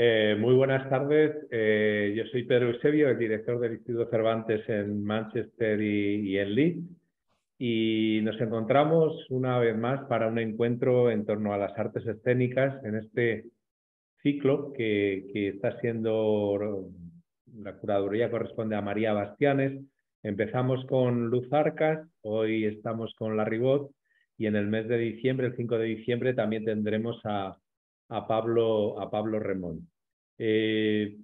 Eh, muy buenas tardes. Eh, yo soy Pedro Eusebio, el director del Instituto Cervantes en Manchester y, en Leeds. Y nos encontramos una vez más para un encuentro en torno a las artes escénicas en este ciclo que, está siendo, la curaduría corresponde a María Bastianes. Empezamos con Luz Arcas, hoy estamos con La Ribot y en el mes de diciembre, el 5 de diciembre, también tendremos a, Pablo, a Pablo Remón. Eh,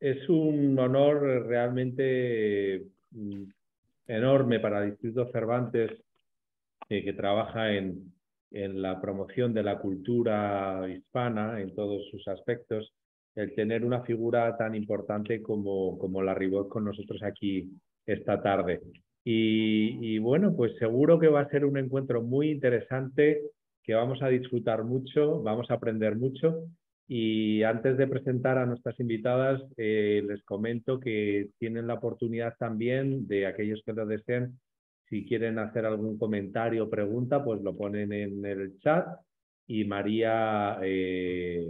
es un honor realmente mm, enorme para Distrito Cervantes, eh, que trabaja en, la promoción de la cultura hispana en todos sus aspectos, el tener una figura tan importante como, como la Ribot con nosotros aquí esta tarde. y, bueno, pues seguro que va a ser un encuentro muy interesante, que vamos a disfrutar mucho, vamos a aprender mucho y antes de presentar a nuestras invitadas, eh, les comento que tienen la oportunidad también de aquellos que lo deseen, si quieren hacer algún comentario o pregunta, pues lo ponen en el chat y María eh,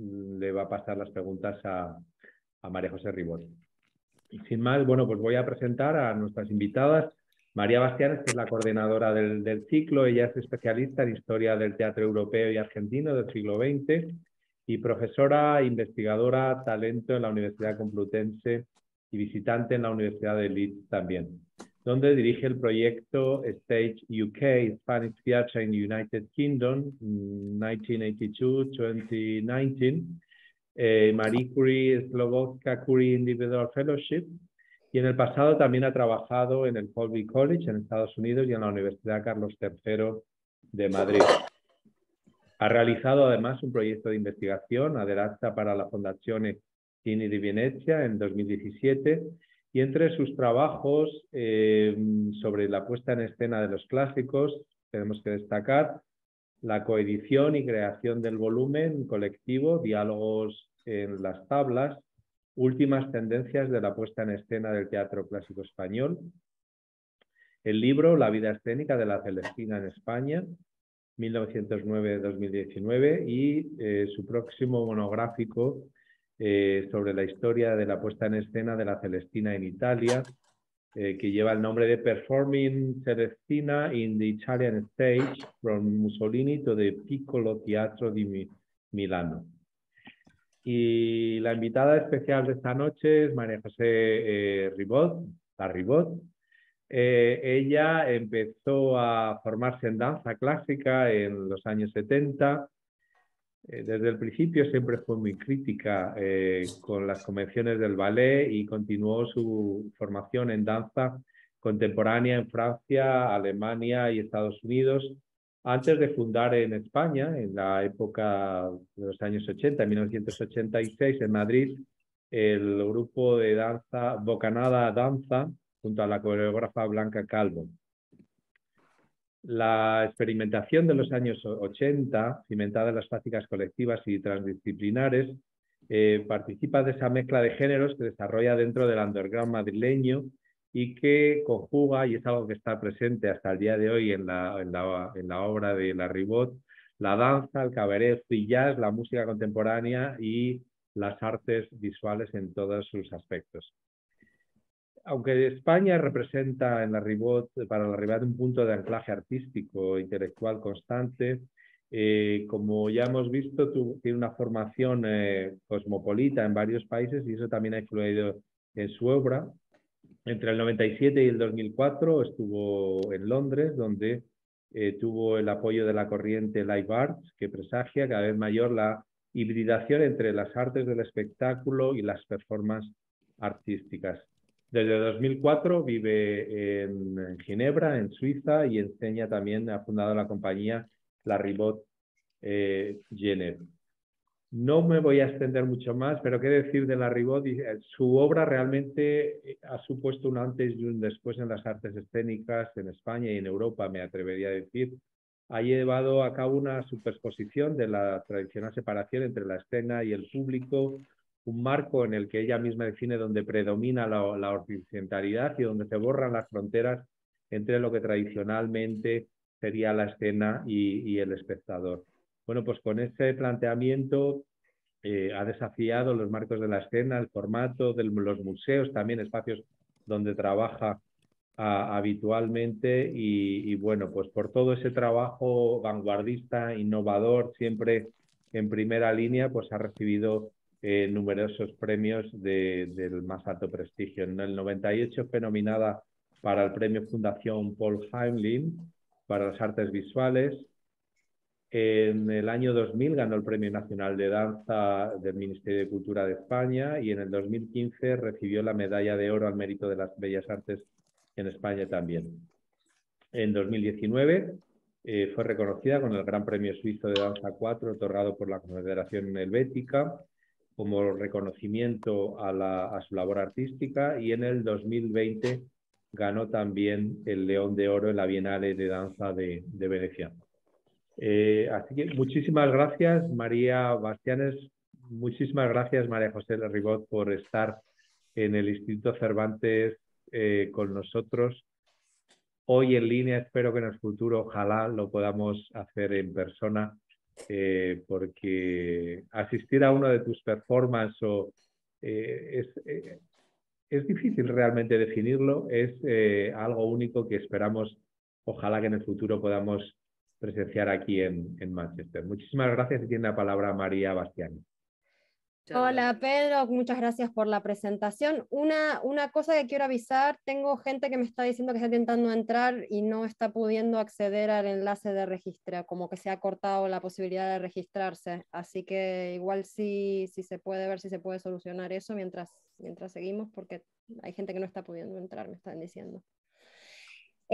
le va a pasar las preguntas a, María José Ribón. sin más, bueno, pues voy a presentar a nuestras invitadas. María Bastián es la coordinadora del ciclo, ella es especialista en historia del teatro europeo y argentino del siglo XX y profesora, investigadora, talento en la Universidad Complutense y visitante en la Universidad de Leeds también, donde dirige el proyecto Stage UK, Spanish Theatre in the United Kingdom, 1982-2019, mm, eh, Marie Curie Slovotka Curie Individual Fellowship, y en el pasado también ha trabajado en el Colby College en Estados Unidos y en la Universidad Carlos III de Madrid. Ha realizado además un proyecto de investigación, Adelasta, para la fundación Cine di Venezia en 2017 y entre sus trabajos eh, sobre la puesta en escena de los clásicos tenemos que destacar la coedición y creación del volumen colectivo, diálogos en las tablas, últimas tendencias de la puesta en escena del teatro clásico español, el libro La vida escénica de la Celestina en España, 1909-2019 y eh, su próximo monográfico eh, sobre la historia de la puesta en escena de la Celestina en Italia, eh, que lleva el nombre de Performing Celestina in the Italian Stage from Mussolini to the Piccolo Teatro di Milano. Y la invitada especial de esta noche es María José Ribot, la Ribot, eh, ella empezó a formarse en danza clásica en los años 70. Eh, desde el principio siempre fue muy crítica eh, con las convenciones del ballet y continuó su formación en danza contemporánea en Francia, Alemania y Estados Unidos antes de fundar en España, en la época de los años 80, 1986, en Madrid, el grupo de danza Bocanada Danza, junto a la coreógrafa Blanca Calvo. La experimentación de los años 80, cimentada en las prácticas colectivas y transdisciplinares, eh, participa de esa mezcla de géneros que desarrolla dentro del underground madrileño y que conjuga, y es algo que está presente hasta el día de hoy en la, en la obra de la Ribot, la danza, el cabaret, el jazz, la música contemporánea y las artes visuales en todos sus aspectos aunque España representa en la para la Ribot un punto de anclaje artístico, intelectual constante, eh, como ya hemos visto, tiene una formación eh, cosmopolita en varios países y eso también ha influido en su obra. Entre el 97 y el 2004 estuvo en Londres, donde eh, tuvo el apoyo de la corriente Live Arts, que presagia cada vez mayor la hibridación entre las artes del espectáculo y las performances artísticas. Desde 2004 vive en Ginebra, en Suiza, y enseña también, ha fundado la compañía La Ribot eh, No me voy a extender mucho más, pero qué decir de La Ribot. Eh, su obra realmente eh, ha supuesto un antes y un después en las artes escénicas en España y en Europa, me atrevería a decir. Ha llevado a cabo una superposición de la tradicional separación entre la escena y el público, un marco en el que ella misma define donde predomina la, la horizontalidad y donde se borran las fronteras entre lo que tradicionalmente sería la escena y, el espectador. Bueno, pues con ese planteamiento eh, ha desafiado los marcos de la escena, el formato de los museos, también espacios donde trabaja habitualmente y, bueno, pues por todo ese trabajo vanguardista, innovador, siempre en primera línea, pues ha recibido eh, numerosos premios del más alto prestigio. En el 98 fue nominada para el premio Fundación Paul Heimlin para las artes visuales. En el año 2000 ganó el Premio Nacional de Danza del Ministerio de Cultura de España y en el 2015 recibió la Medalla de Oro al Mérito de las Bellas Artes en España también. En 2019 eh, fue reconocida con el Gran Premio Suizo de Danza 4, otorgado por la Confederación Helvética como reconocimiento a, su labor artística y en el 2020 ganó también el León de Oro en la Bienal de Danza de, Venecia. Eh, así que muchísimas gracias, María Bastianes. Muchísimas gracias, María José Ribot por estar en el Instituto Cervantes eh, con nosotros hoy en línea. Espero que en el futuro, ojalá, lo podamos hacer en persona. Eh, porque asistir a una de tus performances eh, es, eh, es, difícil realmente definirlo, es algo único que esperamos, ojalá que en el futuro podamos presenciar aquí en, en Manchester. Muchísimas gracias y tiene la palabra María Bastiani. Hola Pedro, muchas gracias por la presentación. Una, cosa que quiero avisar, tengo gente que me está diciendo que está intentando entrar y no está pudiendo acceder al enlace de registro, como que se ha cortado la posibilidad de registrarse. Así que igual sí si se puede ver si se puede solucionar eso mientras, mientras seguimos, porque hay gente que no está pudiendo entrar, me están diciendo.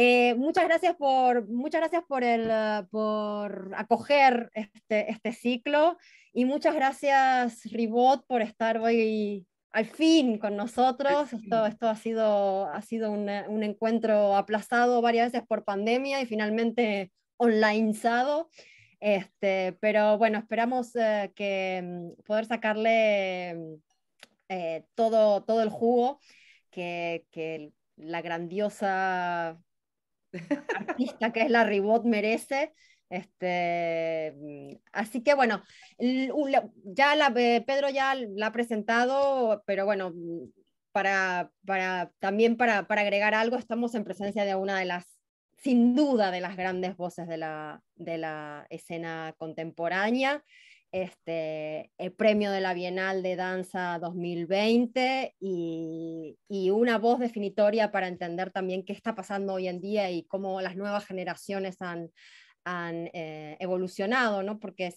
Eh, muchas gracias por, muchas gracias por, el, eh, por acoger este, este ciclo y muchas gracias Ribot por estar hoy al fin con nosotros. Esto, esto ha sido, ha sido eh, un, encuentro aplazado varias veces por pandemia y finalmente onlinezado, Este, pero bueno, esperamos que mm, poder sacarle mm, todo, todo el jugo que, que la grandiosa artista que es la Ribot merece. Este, mm, así que bueno, ya eh, Pedro ya la ha presentado, pero bueno, mm, para, para también para, para, agregar algo, estamos en presencia de una de las, sin duda, de las grandes voces de la, de la escena contemporánea este, el premio de la Bienal de Danza 2020 y, una voz definitoria para entender también qué está pasando hoy en día y cómo las nuevas generaciones han, eh, evolucionado, ¿no? Porque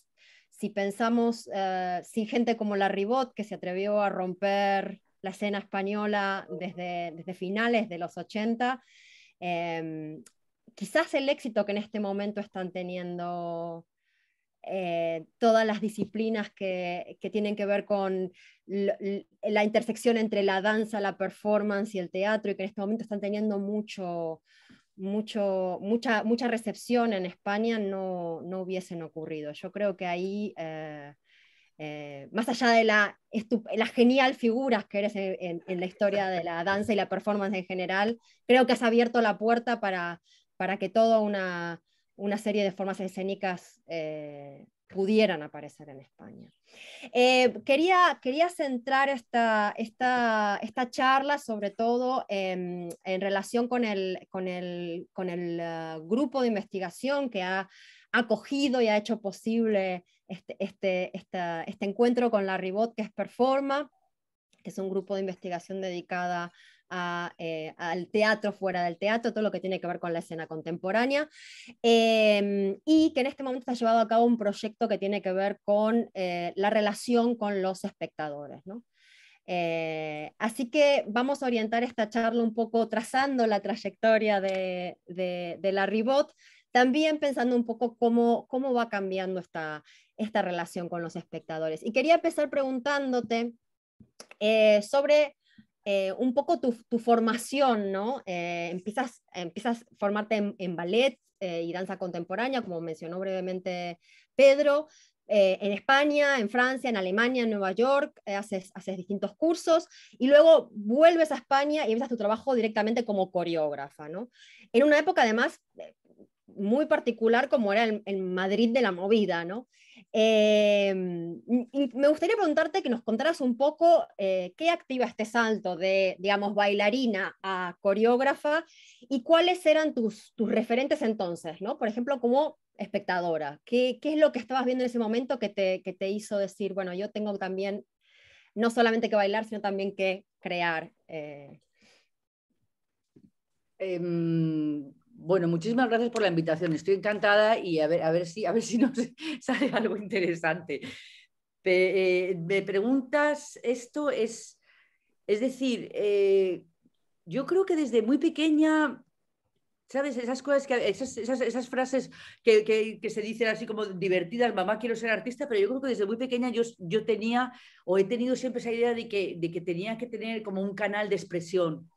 si pensamos eh, sin gente como la Ribot, que se atrevió a romper la escena española desde, desde finales de los 80, em, quizás el éxito que en este momento están teniendo eh, todas las disciplinas que, tienen que ver con la intersección entre la danza, la performance y el teatro, y que en este momento están teniendo mucho, mucho, mucha, mucha recepción en España, no, hubiesen ocurrido. Yo creo que ahí, eh, eh, más allá de la, la, genial figuras que eres en, la historia de la danza y la performance en general, creo que has abierto la puerta para que toda una una serie de formas escénicas eh, pudieran aparecer en España. Eh, quería, quería centrar esta, esta, esta charla sobre todo em, en relación con el, con el, ah, grupo de investigación que ha acogido y ha hecho posible este, este, este encuentro con la Ribot, que es Performa, que es un grupo de investigación dedicada eh, al teatro fuera del teatro, todo lo que tiene que ver con la escena contemporánea, em, y que en este momento está llevado a cabo un proyecto que tiene que ver con eh, la relación con los espectadores. Eh, así que vamos a orientar esta charla un poco trazando la trayectoria de, la Ribot, también pensando un poco cómo, cómo va cambiando esta, esta relación con los espectadores. Y quería empezar preguntándote sobre eh, un poco tu, formación, ¿no? Eh, empiezas, empiezas a formarte en, ballet eh, y danza contemporánea, como mencionó brevemente Pedro, en España, en Francia, en Alemania, en Nueva York, haces, haces distintos cursos y luego vuelves a España y empiezas tu trabajo directamente como coreógrafa, ¿no? En una época además muy particular como era el Madrid de la movida, ¿no? Em, me gustaría preguntarte que nos contaras un poco eh, qué activa este salto de, digamos, bailarina a coreógrafa y cuáles eran tus, tus referentes entonces, ¿no? Por ejemplo, como espectadora, ¿qué, es lo que estabas viendo en ese momento que te, hizo decir, bueno, yo tengo también no solamente que bailar, sino también que crear? Eh? Em, bueno, muchísimas gracias por la invitación. Estoy encantada y a ver, a ver, si, a ver si nos sale algo interesante. Eh, me preguntas, esto es, es decir, eh, yo creo que desde muy pequeña, ¿sabes? Esas cosas, que, esas, frases que, se dicen así como divertidas, mamá quiero ser artista, pero yo creo que desde muy pequeña yo, yo tenía o he tenido siempre esa idea de que, de que tenía que tener como un canal de expresión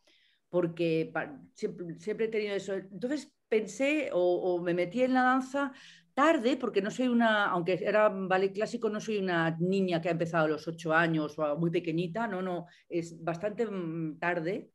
porque siempre, he tenido eso. Entonces pensé o, me metí en la danza tarde, porque no soy una, aunque era ballet clásico, no soy una niña que ha empezado a los ocho años o muy pequeñita, no, no, es bastante mm, tarde.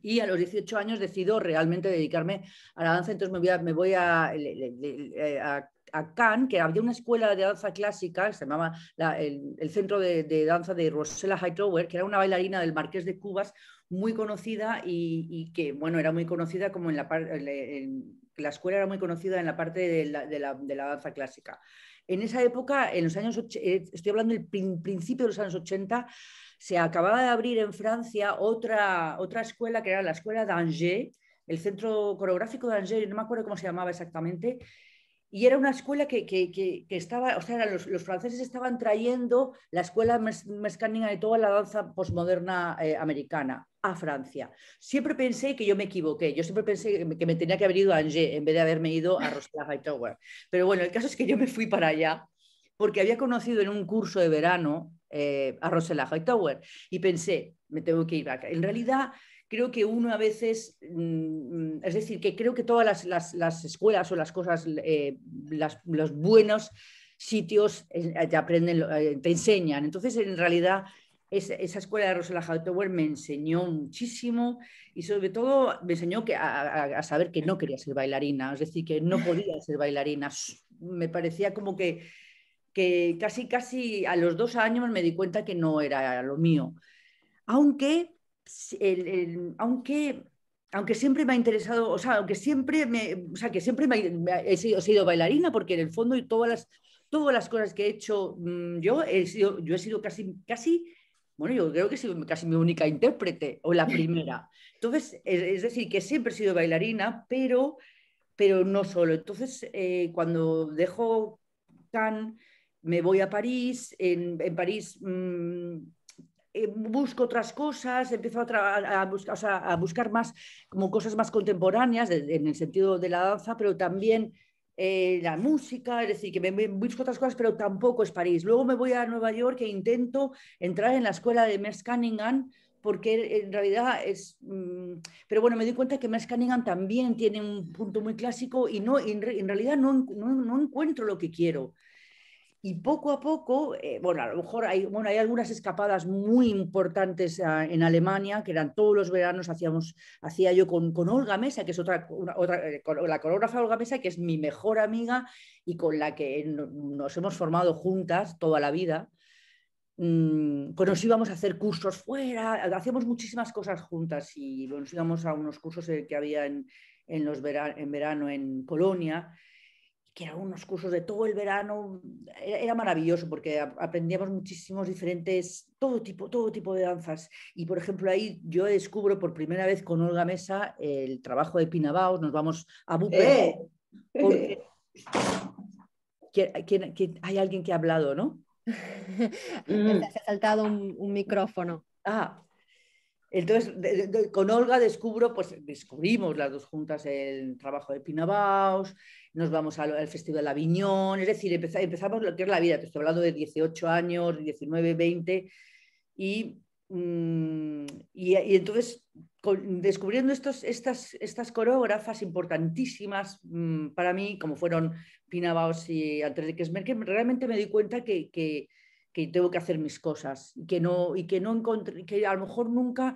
Y a los 18 años decido realmente dedicarme a la danza, entonces me voy a, me voy a, eh, a Cannes, que había una escuela de danza clásica, se llamaba el, Centro de, de, Danza de Rosella Hightower, que era una bailarina del Marqués de Cubas, muy conocida y, que, bueno, era muy conocida como en la parte, la escuela era muy conocida en la parte de la, danza clásica. En esa época, en los años, eh, estoy hablando del principio de los años 80, se acababa de abrir en Francia otra, otra escuela que era la escuela d'Angers, el centro coreográfico de Angers, no me acuerdo cómo se llamaba exactamente, y era una escuela que, estaba, o sea, los, franceses estaban trayendo la escuela mezcánica de toda la danza posmoderna eh, americana a Francia. Siempre pensé que yo me equivoqué, yo siempre pensé que me, tenía que haber ido a Angers en vez de haberme ido a Rossella Hightower. Pero bueno, el caso es que yo me fui para allá porque había conocido en un curso de verano eh, a Rossella Hightower y pensé, me tengo que ir acá. En realidad, creo que uno a veces, mm, mm, es decir, que creo que todas las, escuelas o las cosas, eh, los buenos sitios eh, te aprenden, eh, te enseñan. Entonces, en realidad, esa escuela de Rosela Hautower me enseñó muchísimo y sobre todo me enseñó que, a, saber que no quería ser bailarina, es decir, que no podía ser bailarina. Me parecía como que, que casi, casi a los dos años me di cuenta que no era lo mío. Aunque el, aunque aunque siempre me ha interesado, o sea, aunque siempre me, o sea, que siempre he, sido, sido, bailarina, porque en el fondo y todas las, todas las cosas que he hecho mm, yo, he sido, yo he sido casi, casi, bueno, yo creo que he sido casi mi única intérprete, o la primera. Entonces, es, decir, que siempre he sido bailarina, pero, pero no solo. Entonces, eh, cuando dejo Cannes, me voy a París, en, en París... Mm, eh, busco otras cosas, empiezo a, buscar, a buscar más, como cosas más contemporáneas en el sentido de la danza, pero también eh, la música, es decir, que busco otras cosas, pero tampoco es París. Luego me voy a Nueva York e intento entrar en la escuela de Merce Cunningham, porque eh, en realidad es... Mm, pero bueno, me di cuenta que Merce Cunningham también tiene un punto muy clásico y no, en, realidad no encuentro lo que quiero y poco a poco, eh, bueno, a lo mejor hay, bueno, hay algunas escapadas muy importantes ah, en Alemania, que eran todos los veranos, hacíamos, hacía yo con, Olga Mesa, que es otra, otra, eh, la coreógrafa Olga Mesa, que es mi mejor amiga y con la que nos hemos formado juntas toda la vida. Mm, nos íbamos a hacer cursos fuera, hacíamos muchísimas cosas juntas y nos íbamos a unos cursos eh, que había en, los en verano en Colonia que eran unos cursos de todo el verano, era, maravilloso porque aprendíamos muchísimos diferentes, todo tipo, todo tipo de danzas. Y por ejemplo, ahí yo descubro por primera vez con Olga Mesa el trabajo de Pinabaos, nos vamos a Bupe. Eh. hay alguien que ha hablado, ¿no? Se ha saltado un, micrófono. Ah, entonces, con Olga descubro, pues descubrimos las dos juntas el trabajo de Pinabaos nos vamos al, Festival de Aviñón, es decir, empezamos, lo que es la vida, te estoy hablando de 18 años, 19, 20, mm, y, y, entonces descubriendo estos, estas, estas coreógrafas importantísimas mm, para mí, como fueron Pina y Andrés de Kesmer, que realmente me di cuenta que, tengo que hacer mis cosas que, no, y que, no encontré, que a lo mejor nunca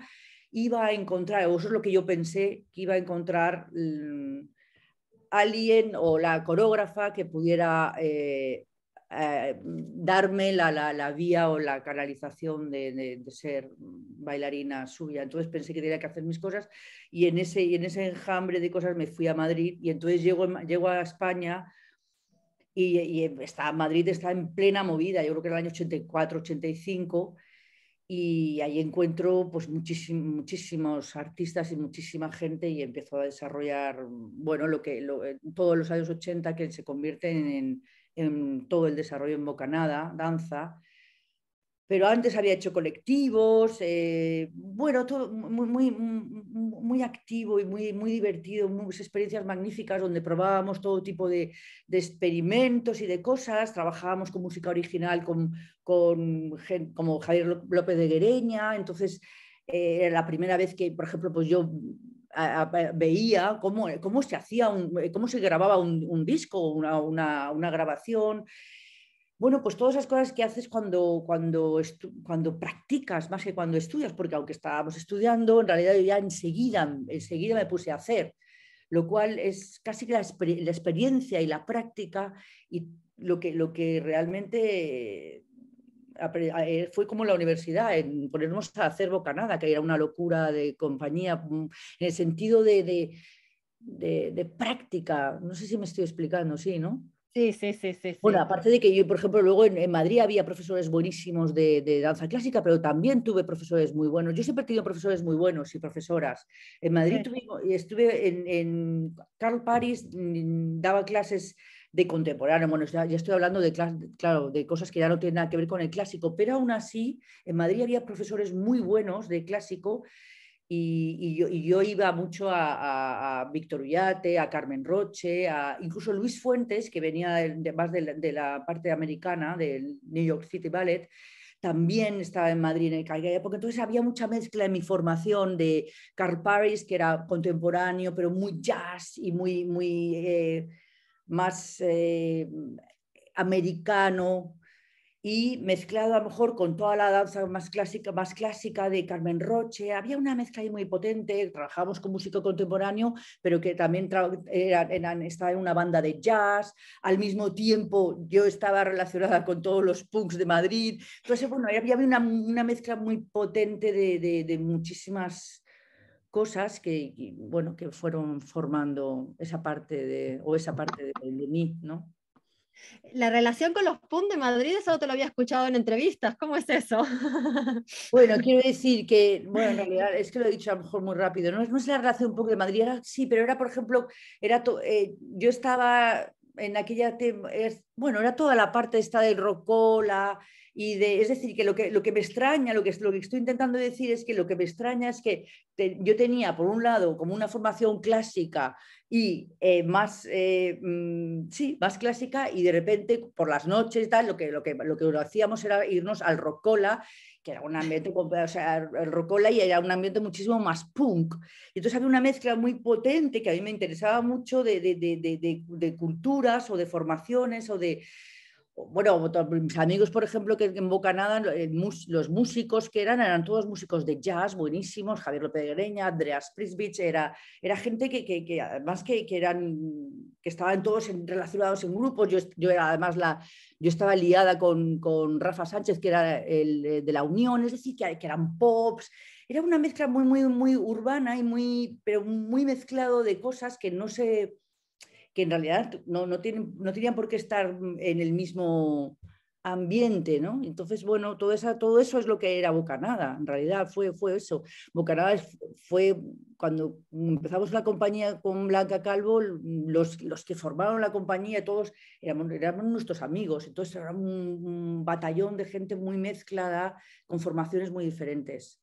iba a encontrar, o eso es lo que yo pensé, que iba a encontrar... Mm, alguien o la coreógrafa que pudiera eh, eh, darme la, vía o la canalización de, ser bailarina suya. Entonces pensé que tenía que hacer mis cosas y en ese, en ese enjambre de cosas me fui a Madrid y entonces llego, a España y, está, Madrid está en plena movida, yo creo que era el año 84, 85 y ahí encuentro pues, muchísimos artistas y muchísima gente y empiezo a desarrollar bueno lo que eh, todos los años 80 que se convierten en, todo el desarrollo en bocanada danza pero antes había hecho colectivos, eh, bueno, todo muy, muy, mm, muy, activo y muy, muy divertido, muchas experiencias magníficas donde probábamos todo tipo de, de experimentos y de cosas, trabajábamos con música original con, con como Javier López de Guereña, entonces eh, era la primera vez que, por ejemplo, pues yo veía cómo, cómo se hacía, cómo se grababa un, un disco, una, una, una grabación. Bueno, pues todas esas cosas que haces cuando, cuando, cuando practicas más que cuando estudias, porque aunque estábamos estudiando, en realidad yo ya enseguida, enseguida me puse a hacer, lo cual es casi que la, experiencia y la práctica y lo que, lo que realmente eh, fue como la universidad, en ponernos a hacer bocanada, que era una locura de compañía, mm, en el sentido de, de práctica. No sé si me estoy explicando, sí, ¿no? Sí, sí, sí, sí. Bueno, aparte de que yo, por ejemplo, luego en, Madrid había profesores buenísimos de, de, danza clásica, pero también tuve profesores muy buenos. Yo siempre he tenido profesores muy buenos y profesoras. En Madrid estuve en, en Carl Paris, mm, daba clases de contemporáneo. Bueno, ya, estoy hablando de, claro, de cosas que ya no tienen nada que ver con el clásico, pero aún así, en Madrid había profesores muy buenos de clásico y, yo, iba mucho a, Víctor Ullate, a Carmen Roche, a incluso Luis Fuentes, que venía de, más de la, parte americana, del New York City Ballet, también estaba en Madrid en el aquella porque Entonces había mucha mezcla en mi formación de Carl Paris, que era contemporáneo, pero muy jazz y muy, muy eh, más eh, americano, y mezclado a lo mejor con toda la danza más clásica, más clásica de Carmen Roche. Había una mezcla ahí muy potente, trabajamos con músico contemporáneo, pero que también estaba en una banda de jazz. Al mismo tiempo yo estaba relacionada con todos los punks de Madrid. Entonces, bueno, había una, mezcla muy potente de, de, muchísimas cosas que, bueno, que fueron formando esa parte de, o esa parte de mí, ¿no? La relación con los pun de Madrid, eso te lo había escuchado en entrevistas, ¿cómo es eso? Bueno, quiero decir que, bueno, en realidad es que lo he dicho a lo mejor muy rápido, no, no es la relación pun de Madrid, sí, pero era, por ejemplo, era eh, yo estaba en aquella bueno, era toda la parte esta del rocola y de, es decir, que lo que, me extraña, lo que, lo que estoy intentando decir es que lo que me extraña es que yo tenía, por un lado, como una formación clásica y eh, más, eh, mm, sí, más clásica y de repente por las noches, tal, lo que lo, que, lo que hacíamos era irnos al rocola que era un ambiente, o sea, Rocola y era un ambiente muchísimo más punk. Y entonces había una mezcla muy potente que a mí me interesaba mucho de culturas o de formaciones o de bueno, mis amigos, por ejemplo, que en Bocanada, eh, los músicos que eran, eran todos músicos de jazz buenísimos, Javier López de Greña, Andreas Prisbich, era, gente que, además que, eran, que estaban todos relacionados en grupos, yo, era además la, yo estaba liada con, con, Rafa Sánchez, que era el eh, de la Unión, es decir, que, eran pops, era una mezcla muy, muy, muy urbana y muy, pero muy mezclado de cosas que no se que en realidad no, no, tienen, no tenían por qué estar mm, en el mismo ambiente, ¿no? Entonces, bueno, todo, esa, todo eso es lo que era Bocanada, en realidad fue, fue eso. Bocanada fue, cuando empezamos la compañía con Blanca Calvo, los, que formaron la compañía, todos éramos, nuestros amigos, entonces era un batallón de gente muy mezclada, con formaciones muy diferentes.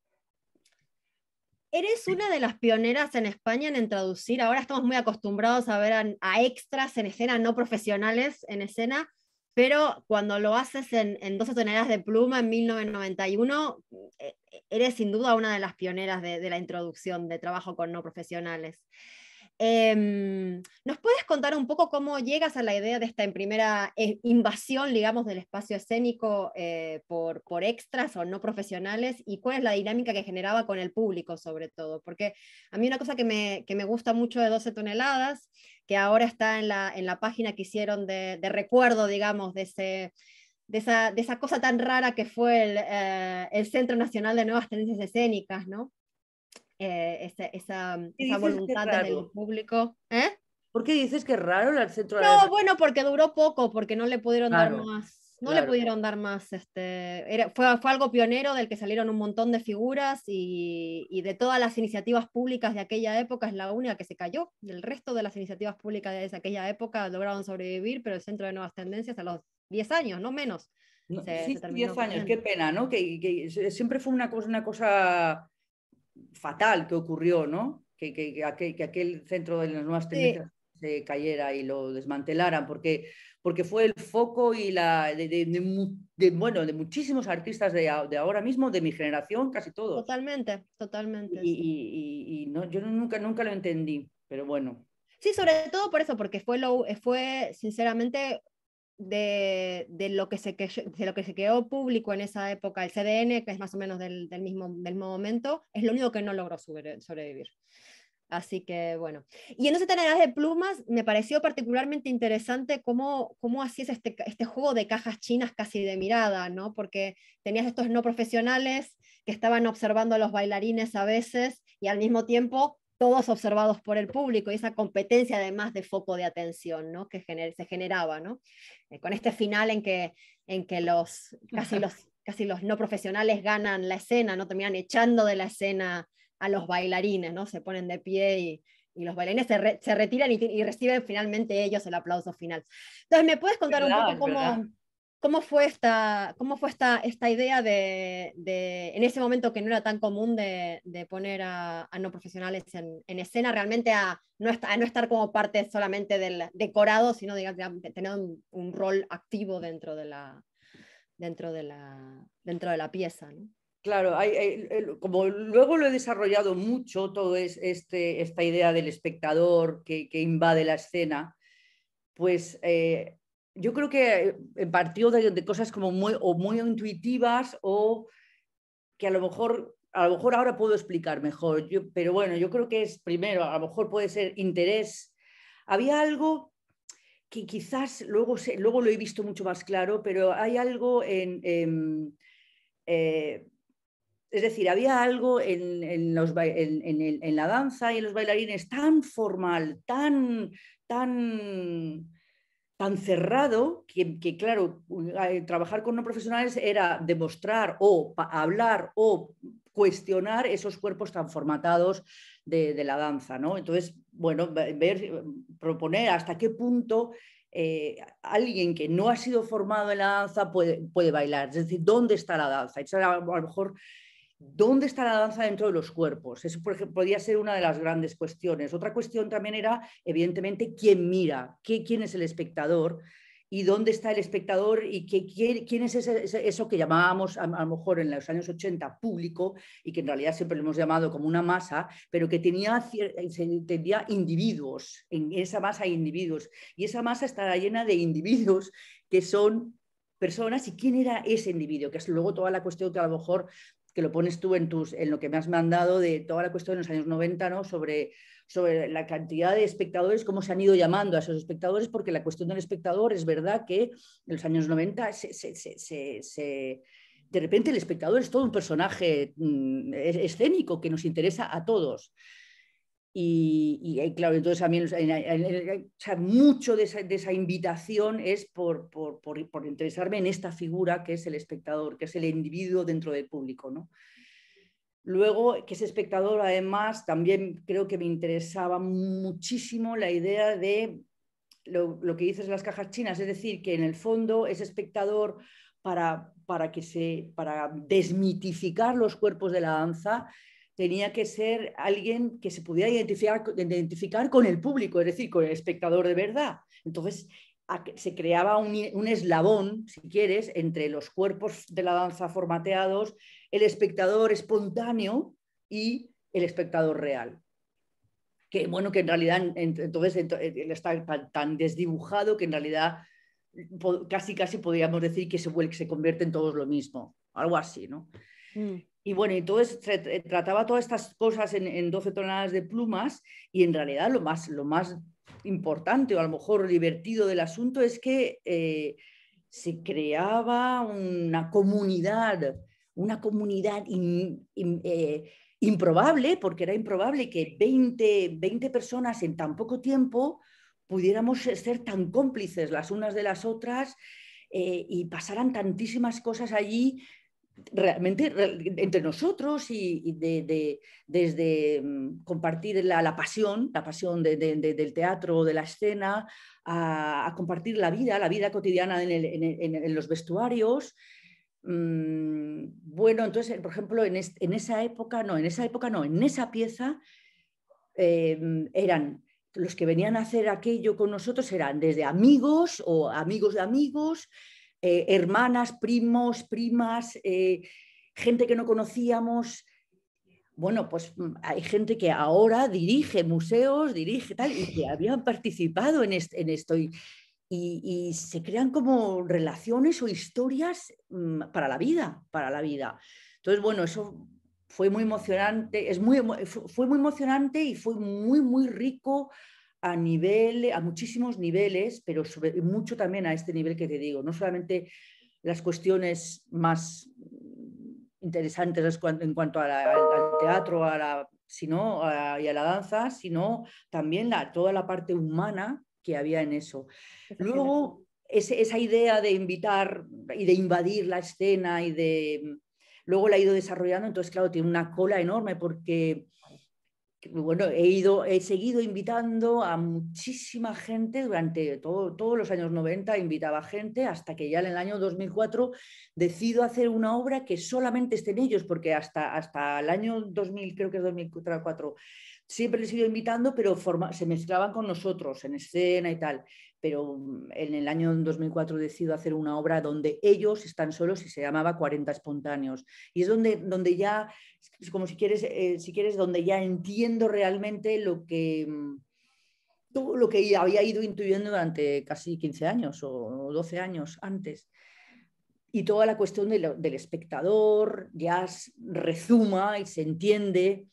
Eres una de las pioneras en España en traducir. Ahora estamos muy acostumbrados a ver a, extras en escena, no profesionales en escena, pero cuando lo haces en, en 12 toneladas de pluma en 1991, eh, eres sin duda una de las pioneras de la introducción de trabajo con no profesionales. Em, ¿Nos puedes contar un poco cómo llegas a la idea de esta primera eh, invasión, digamos, del espacio escénico eh, por, extras o no profesionales y cuál es la dinámica que generaba con el público sobre todo? Porque a mí una cosa que me, gusta mucho de 12 toneladas, que ahora está en la, página que hicieron de, recuerdo, digamos, de ese... De esa, cosa tan rara que fue el, eh, el, Centro Nacional de Nuevas Tendencias Escénicas, ¿no? eh, esa, voluntad del público. ¿eh? ¿Por qué dices que es raro el centro? No, bueno, porque duró poco, porque no le pudieron dar más. No le pudieron dar más. Este, fue, algo pionero del que salieron un montón de figuras y, de todas las iniciativas públicas de aquella época es la única que se cayó. Y el resto de las iniciativas públicas de aquella época lograron sobrevivir, pero el Centro de Nuevas Tendencias a los 10 años, no menos. sí, 10 años, qué pena, ¿no? Que, siempre fue una cosa, una cosa fatal que ocurrió, ¿no? Que, que, que, aquel, centro de las nuevas técnicas se cayera y lo desmantelaran, porque, porque fue el foco y la de, bueno, de muchísimos artistas de, ahora mismo, de mi generación, casi todos. Totalmente, totalmente. Y, no, yo nunca, nunca lo entendí, pero bueno. Sí, sobre todo por eso, porque fue, lo, fue sinceramente de, de, lo que se quedó, de lo que se quedó público en esa época, el CDN, que es más o menos del, del mismo, del momento, es lo único que no logró sobrevivir. Así que bueno. Y en ese edad de plumas me pareció particularmente interesante cómo, cómo hacías este, este, juego de cajas chinas casi de mirada, ¿no? Porque tenías estos no profesionales que estaban observando a los bailarines a veces y al mismo tiempo todos observados por el público y esa competencia además de foco de atención que se generaba, ¿no? Eh, con este final en que, en que los, casi, los, casi los no profesionales ganan la escena, ¿no? terminan echando de la escena a los bailarines, ¿no? se ponen de pie y, los bailarines se, retiran y, reciben finalmente ellos el aplauso final. Entonces, ¿me puedes contar un poco cómo... ¿Cómo fue esta, cómo fue esta, esta idea de, en ese momento que no era tan común de, poner a, no profesionales en, escena, realmente a no, estar como parte solamente del decorado, sino digamos, tener un, rol activo dentro de la, dentro de la, dentro de la pieza? Claro, como luego lo he desarrollado mucho, todo es este, esta idea del espectador que, invade la escena, pues eh, yo creo que eh, partió de, de, cosas como muy, o muy intuitivas o que a lo mejor, a lo mejor ahora puedo explicar mejor, pero bueno, yo creo que es primero, a lo mejor puede ser interés. Había algo que quizás luego, luego lo he visto mucho más claro, pero hay algo en... Eh, es decir, había algo en, en, la danza y en los bailarines tan formal, tan, tan tan cerrado que, claro, eh, trabajar con no profesionales era demostrar o hablar o cuestionar esos cuerpos tan formatados de, la danza, Entonces, bueno, ver, proponer hasta qué punto eh, alguien que no ha sido formado en la danza puede, puede bailar, es decir, ¿dónde está la danza? a lo mejor ¿Dónde está la danza dentro de los cuerpos? Eso por ejemplo, podría ser una de las grandes cuestiones. Otra cuestión también era, evidentemente, quién mira, quién es el espectador y dónde está el espectador y qué, quién es eso que llamábamos a, lo mejor en los años 80 público y que en realidad siempre lo hemos llamado como una masa, pero que tenía, entendía individuos, en esa masa hay individuos y esa masa estará llena de individuos que son personas y quién era ese individuo, que es luego toda la cuestión que a lo mejor que lo pones tú en, tus, en lo que me has mandado de toda la cuestión de los años 90, ¿no? Sobre, sobre la cantidad de espectadores, cómo se han ido llamando a esos espectadores, porque la cuestión del espectador es verdad que en los años 90 de repente el espectador es todo un personaje mm, escénico que nos interesa a todos. Y, eh, claro, entonces también en, eh, mucho de esa, invitación es por, interesarme en esta figura que es el espectador, que es el individuo dentro del público. ¿no? Luego, que ese espectador además también creo que me interesaba muchísimo la idea de lo, que dices las cajas chinas, es decir, que en el fondo es espectador para, para desmitificar los cuerpos de la danza tenía que ser alguien que se pudiera identificar, con el público, es decir, con el espectador de verdad. Entonces, se creaba un, eslabón, si quieres, entre los cuerpos de la danza formateados, el espectador espontáneo y el espectador real. Que bueno, que en realidad entonces está tan, desdibujado que en realidad casi casi podríamos decir que se, se convierte en todos lo mismo, algo así, ¿no? Mm. Y bueno, y todo eh, trataba todas estas cosas en, 12 toneladas de plumas y en realidad lo más, importante o a lo mejor divertido del asunto es que eh, se creaba una comunidad, una comunidad eh, improbable, porque era improbable que 20, personas en tan poco tiempo pudiéramos ser tan cómplices las unas de las otras y pasaran tantísimas cosas allí realmente entre nosotros y, desde mm, compartir la, pasión, la pasión del teatro, de la escena, a, compartir la vida, la vida cotidiana en, los vestuarios. Mm, bueno, entonces, por ejemplo, en, esa época, no, en esa época no, en esa pieza em, eran los que venían a hacer aquello con nosotros, eran desde amigos o amigos de amigos, eh, hermanas, primos, primas, eh, gente que no conocíamos. Bueno, pues mm, hay gente que ahora dirige museos, dirige tal, y que habían participado en, esto. Y, se crean como relaciones o historias mm, para la vida, para la vida. Entonces, bueno, eso fue muy emocionante, es muy, fue muy emocionante y fue muy, muy rico a nivel, a muchísimos niveles, pero sobre, mucho también a este nivel que te digo, no solamente las cuestiones más interesantes en cuanto al, teatro, a la, sino, y a la danza, sino también la, toda la parte humana que había en eso. Luego, esa idea de invitar y de invadir la escena y de... Luego la he ido desarrollando, entonces, claro, tiene una cola enorme porque bueno, he ido, he seguido invitando a muchísima gente durante todos los años 90, invitaba gente hasta que ya en el año 2004 decido hacer una obra que solamente estén ellos, porque hasta, hasta el año 2000, creo que es 2004, siempre les ido invitando, pero se mezclaban con nosotros en escena y tal pero mm, en el año 2004 decido hacer una obra donde ellos están solos y se llamaba 40 espontáneos. Y es donde, donde ya, como si quieres, eh, si quieres, donde ya entiendo realmente lo que, mm, todo lo que había ido intuyendo durante casi 15 años o 12 años antes. Y toda la cuestión del espectador ya resuma y se entiende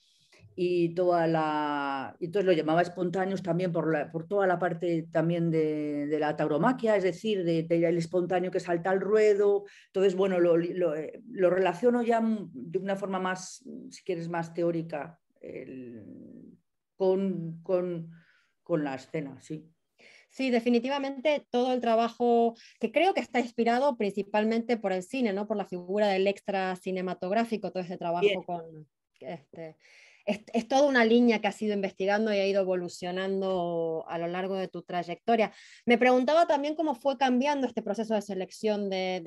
y toda la entonces lo llamaba espontáneos también por, por toda la parte también de, la tauromaquia es decir del de, espontáneo que salta al ruedo entonces bueno lo, eh, relaciono ya de una forma más mm, si quieres más teórica con, la escena sí Sí, definitivamente todo el trabajo que creo que está inspirado principalmente por el cine, ¿no? Por la figura del extra cinematográfico, todo ese trabajo con este, es, toda una línea que has ido investigando y ha ido evolucionando a lo largo de tu trayectoria. Me preguntaba también cómo fue cambiando este proceso de selección de,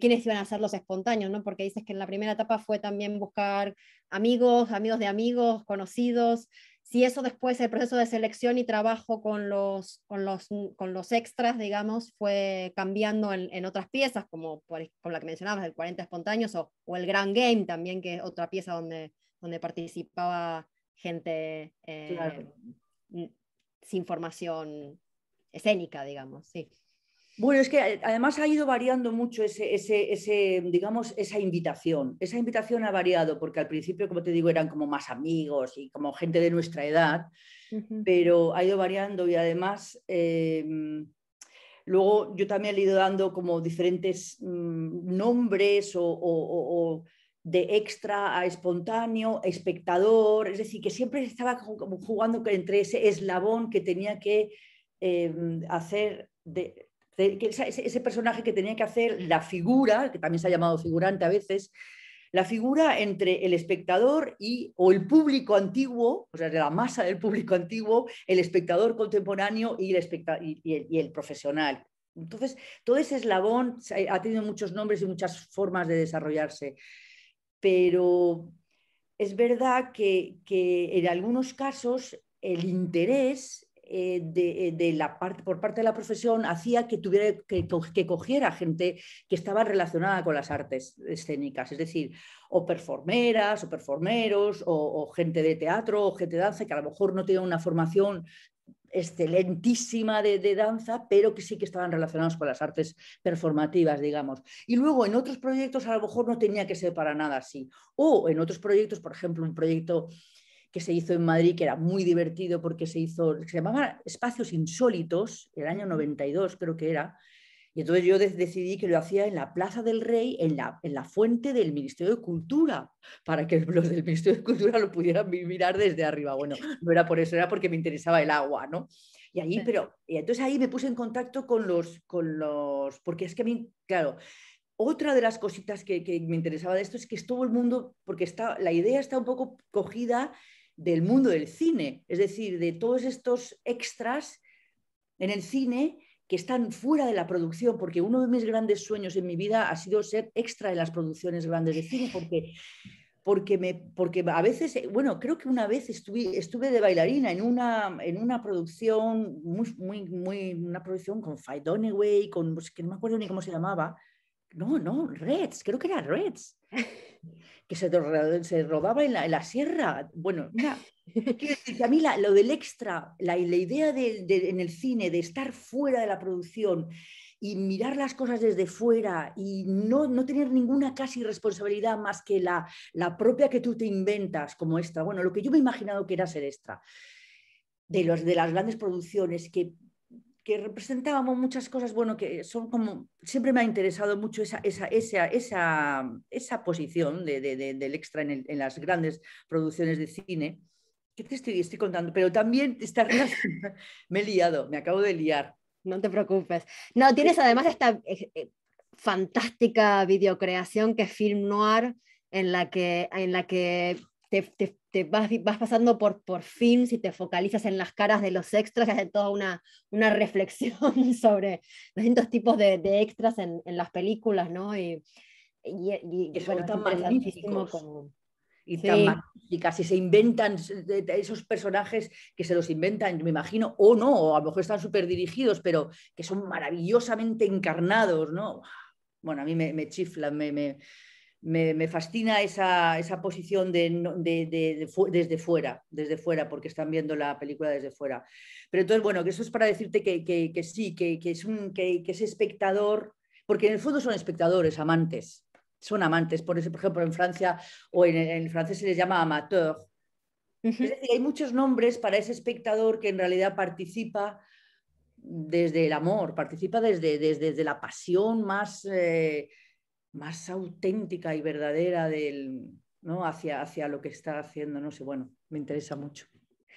quiénes iban a ser los espontáneos, ¿no? porque dices que en la primera etapa fue también buscar amigos, amigos de amigos, conocidos. Si eso después, el proceso de selección y trabajo con los, con los, extras, digamos, fue cambiando en, otras piezas, como por, la que mencionabas, el 40 espontáneos o, o el Grand Game también, que es otra pieza donde donde participaba gente eh, sin formación escénica, digamos, sí. Bueno, es que eh, además ha ido variando mucho ese, digamos, esa invitación. Esa invitación ha variado porque al principio, como te digo, eran como más amigos y como gente de nuestra edad, pero ha ido variando y además eh, luego yo también le he ido dando como diferentes mm, nombres o, de extra a espontáneo, espectador, es decir, que siempre estaba jugando entre ese eslabón que tenía que em, hacer, de, ese, personaje que tenía que hacer la figura, que también se ha llamado figurante a veces, la figura entre el espectador y o el público antiguo, o sea, de la masa del público antiguo, el espectador contemporáneo y el, y el profesional. Entonces, todo ese eslabón ha tenido muchos nombres y muchas formas de desarrollarse pero es verdad que, en algunos casos el interés eh, de, eh, por parte de la profesión hacía que, tuviera, que, cogiera gente que estaba relacionada con las artes escénicas, es decir, o performeras, o performeros, o, gente de teatro, o gente de danza, que a lo mejor no tenía una formación excelentísima de, danza, pero que sí que estaban relacionados con las artes performativas, digamos. Y luego en otros proyectos a lo mejor no tenía que ser para nada así. O en otros proyectos, por ejemplo, un proyecto que se hizo en Madrid, que era muy divertido porque se hizo, se llamaba Espacios Insólitos, el año 92 creo que era, y entonces yo decidí que lo hacía en la Plaza del Rey, en la, en la fuente del Ministerio de Cultura, para que los del Ministerio de Cultura lo pudieran mirar desde arriba. Bueno, no era por eso, era porque me interesaba el agua, ¿no? Y ahí, pero, y entonces ahí me puse en contacto con los, con los, porque es que a mí, claro, otra de las cositas que, me interesaba de esto es que todo el mundo, porque está, la idea está un poco cogida del mundo del cine, es decir, de todos estos extras en el cine que están fuera de la producción, porque uno de mis grandes sueños en mi vida ha sido ser extra en las producciones grandes de cine, porque, porque, me, porque a veces, eh, bueno, creo que una vez estuve, estuve de bailarina en una, en una producción, muy, muy, muy una producción con Fight Dunaway, con, pues, que no me acuerdo ni cómo se llamaba, no, no, Reds, creo que era Reds, que se, se rodaba en la, sierra, bueno, mira... que a mí lo del extra, la, idea de, en el cine de estar fuera de la producción y mirar las cosas desde fuera y no, no tener ninguna casi responsabilidad más que la, propia que tú te inventas como extra. Bueno, lo que yo me he imaginado que era ser extra de, las grandes producciones que representábamos muchas cosas, bueno, que son como, siempre me ha interesado mucho esa, esa, esa, esa, esa posición del extra en, las grandes producciones de cine, ¿Qué te estoy, contando? Pero también está Me he liado, me acabo de liar. No te preocupes. No, tienes además esta eh, eh, fantástica videocreación que es Film Noir, en la que, en la que te, vas, vas, pasando por, por films y te focalizas en las caras de los extras y haces toda una, una reflexión sobre distintos tipos de, extras en, las películas, ¿no? Y, y, y, son tan Como y casi tan se inventan esos personajes que se los inventan, me imagino, o no, o a lo mejor están súper dirigidos, pero que son maravillosamente encarnados, ¿no? Bueno, a mí me, chifla, me, fascina esa, posición de, desde fuera, desde fuera, porque están viendo la película desde fuera. Pero entonces, bueno, que eso es para decirte que, sí, que, es un, espectador, porque en el fondo son espectadores, amantes, son amantes. Por, eso, por ejemplo, en Francia o en, el francés se les llama amateur. hay muchos nombres para ese espectador que en realidad participa desde el amor, participa desde, desde, la pasión más, eh, más auténtica y verdadera del, ¿no? hacia, hacia lo que está haciendo. No sé, bueno, me interesa mucho.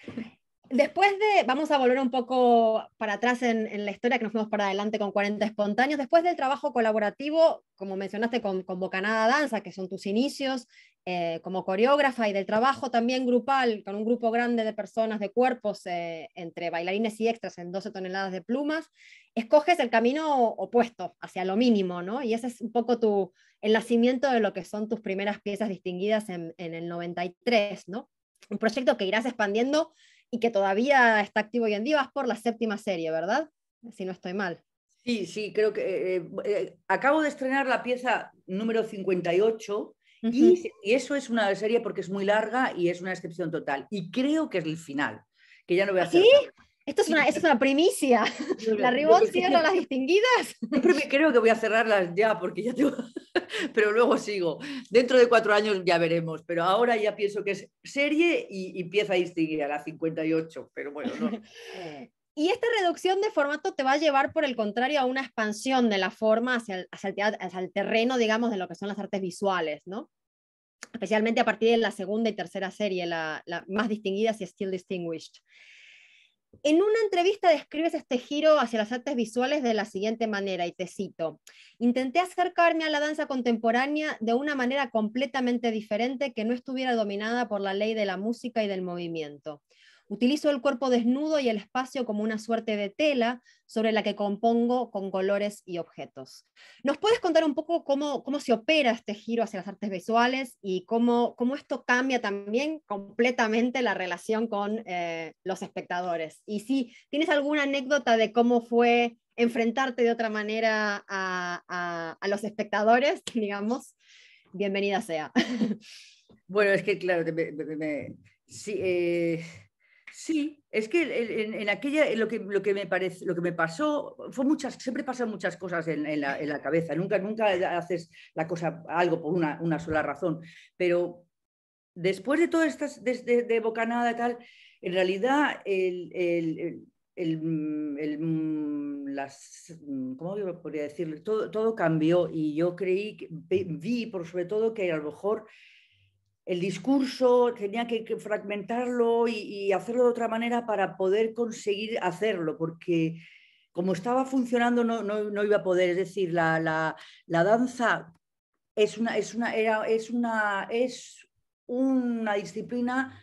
después de, vamos a volver un poco para atrás en, la historia, que nos fuimos para adelante con 40 espontáneos, después del trabajo colaborativo, como mencionaste, con, Bocanada Danza, que son tus inicios eh, como coreógrafa, y del trabajo también grupal, con un grupo grande de personas, de cuerpos, eh, entre bailarines y extras en 12 toneladas de plumas, escoges el camino opuesto, hacia lo mínimo, ¿no? Y ese es un poco tu, el nacimiento de lo que son tus primeras piezas distinguidas en, en el 93, ¿no? Un proyecto que irás expandiendo y que todavía está activo hoy en día, vas por la séptima serie, ¿verdad? Si no estoy mal. Sí, sí, creo que eh, eh, eh, acabo de estrenar la pieza número 58 y, eso es una serie porque es muy larga y es una excepción total. Y creo que es el final, que ya no voy a hacer. ¿Ah, esto es una, es una primicia. la Ribón cierra las distinguidas. Creo que voy a cerrarlas ya porque ya Pero luego sigo. Dentro de cuatro años ya veremos. Pero ahora ya pienso que es serie y, empieza a distinguir a las 58. Pero bueno, no. Y esta reducción de formato te va a llevar, por el contrario, a una expansión de la forma hacia el, terreno, digamos, de lo que son las artes visuales, ¿no? Especialmente a partir de la segunda y tercera serie, la, la más distinguidas y Still Distinguished. En una entrevista describes este giro hacia las artes visuales de la siguiente manera, y te cito, intenté acercarme a la danza contemporánea de una manera completamente diferente que no estuviera dominada por la ley de la música y del movimiento. Utilizo el cuerpo desnudo y el espacio como una suerte de tela sobre la que compongo con colores y objetos. ¿Nos puedes contar un poco cómo, cómo se opera este giro hacia las artes visuales y cómo, cómo esto cambia también completamente la relación con eh, los espectadores? Y si tienes alguna anécdota de cómo fue enfrentarte de otra manera a, a, los espectadores, digamos, bienvenida sea. Bueno, es que claro, me, sí, eh, Sí, es que en, aquella, lo, que, me parece, lo que me pasó, fue muchas, siempre pasan muchas cosas en, la, cabeza, nunca, nunca haces la cosa, algo por una, sola razón, pero después de todas estas, desde bocanada y tal, en realidad el, mm, mm, las, mm, ¿cómo podría decirlo? Todo, todo cambió y yo creí, vi por sobre todo que a lo mejor el discurso, tenía que fragmentarlo y, hacerlo de otra manera para poder conseguir hacerlo, porque como estaba funcionando no, no, iba a poder, es decir, la, danza es una, es, una, era, es, una, es una disciplina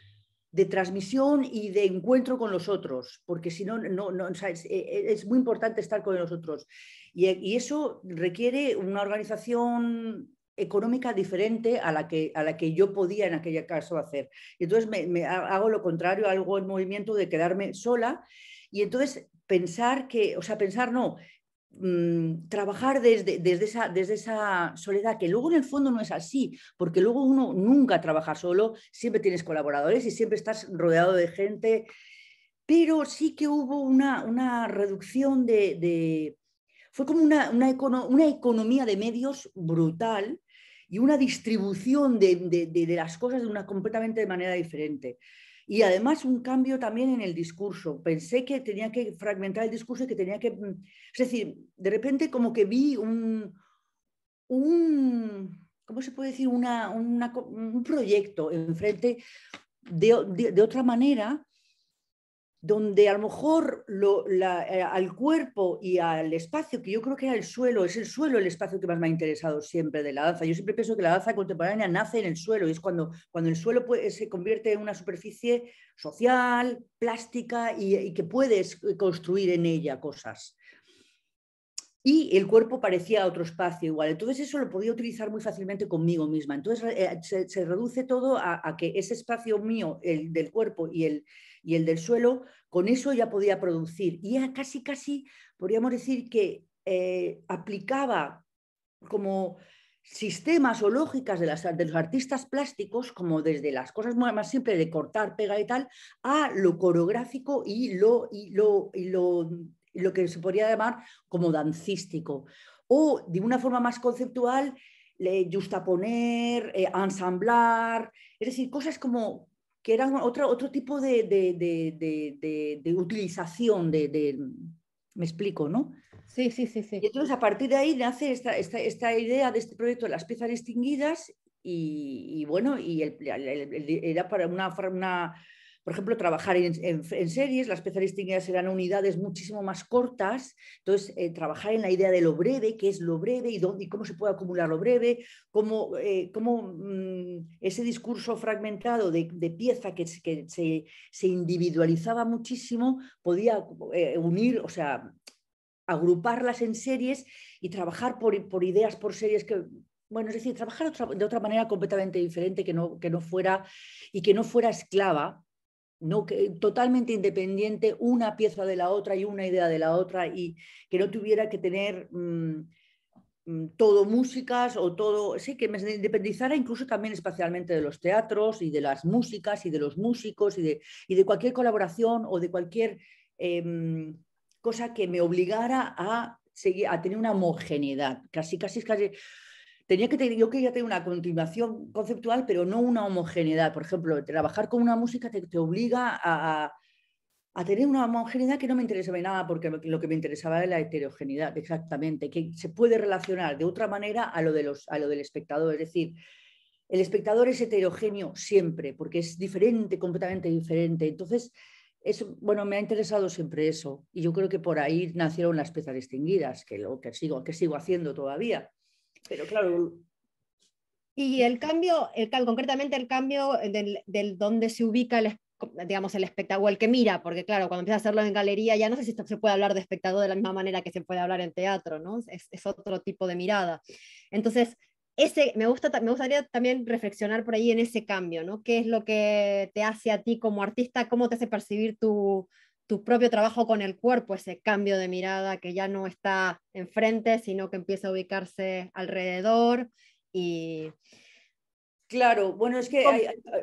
de transmisión y de encuentro con los otros, porque si no, no, eh, es, muy importante estar con los otros. y eso requiere una organización económica diferente a la que, a la que yo podía en aquel caso hacer. entonces me, hago lo contrario, algo en movimiento de quedarme sola y entonces pensar que, o sea, pensar no, mm, trabajar desde, esa, desde esa soledad, que luego en el fondo no es así, porque luego uno nunca trabaja solo, siempre tienes colaboradores y siempre estás rodeado de gente, pero sí que hubo una, reducción de, fue como una, una, economía de medios brutal y una distribución de, las cosas de una completamente de manera diferente. Y además un cambio también en el discurso. Pensé que tenía que fragmentar el discurso y que tenía que... Mm, es decir, de repente como que vi un... ¿Cómo se puede decir? un proyecto enfrente de, otra manera donde a lo mejor eh, al cuerpo y al espacio, que yo creo que era el suelo, es el suelo el espacio que más me ha interesado siempre de la danza. Yo siempre pienso que la danza contemporánea nace en el suelo y es cuando, el suelo se convierte en una superficie social, plástica y que puedes eh, construir en ella cosas y el cuerpo parecía otro espacio igual. Entonces eso lo podía utilizar muy fácilmente conmigo misma. Entonces eh, se, reduce todo a, que ese espacio mío, el del cuerpo y el, y el del suelo, con eso ya podía producir. Y ya casi, casi, podríamos decir que eh, aplicaba como sistemas o lógicas de, las, de los artistas plásticos, como desde las cosas más, simples de cortar, pegar y tal, a lo coreográfico y lo, y lo, y lo lo que se podría llamar como dancístico. O de una forma más conceptual, le justaponer, eh, ensamblar, es decir, cosas como que eran otro, otro tipo de, utilización de, Me explico, ¿no? Sí, sí, sí, sí. Y entonces a partir de ahí nace esta, esta, idea de este proyecto de las piezas distinguidas y, bueno, y era para una, una por ejemplo, trabajar en, series, las especialistas eran unidades muchísimo más cortas, entonces eh, trabajar en la idea de lo breve, qué es lo breve y, cómo se puede acumular lo breve, cómo, eh, mm, ese discurso fragmentado de, pieza que, se, individualizaba muchísimo podía eh, unir, o sea, agruparlas en series y trabajar por, ideas, por series que, bueno, es decir, trabajar de otra manera completamente diferente que no, que no fuera y que no fuera esclava no, que, eh, totalmente independiente una pieza de la otra y una idea de la otra y que no tuviera que tener mm, mm, todo músicas o todo, sí, que me independizara incluso también espacialmente de los teatros y de las músicas y de los músicos y de, cualquier colaboración o de cualquier em, cosa que me obligara a, seguir, a tener una homogeneidad, casi, casi, casi tenía que tener, yo quería tener una continuación conceptual, pero no una homogeneidad. Por ejemplo, trabajar con una música te, obliga a, tener una homogeneidad que no me interesaba en nada, porque lo que me interesaba era la heterogeneidad, exactamente, que se puede relacionar de otra manera a lo, lo del espectador. Es decir, el espectador es heterogéneo siempre, porque es diferente, completamente diferente. Entonces, es, bueno, me ha interesado siempre eso y yo creo que por ahí nacieron las piezas distinguidas, que lo que sigo, que sigo haciendo todavía. Pero claro. Y el cambio, el, concretamente el cambio del, del dónde se ubica el, digamos, el espectador, el que mira, porque claro, cuando empieza a hacerlo en galería ya no sé si se puede hablar de espectador de la misma manera que se puede hablar en teatro, ¿no? Es, es otro tipo de mirada. Entonces, ese, me, gusta, me gustaría también reflexionar por ahí en ese cambio, ¿no? ¿Qué es lo que te hace a ti como artista? ¿Cómo te hace percibir tu, tu propio trabajo con el cuerpo, ese cambio de mirada que ya no está enfrente, sino que empieza a ubicarse alrededor y... Claro, bueno, es que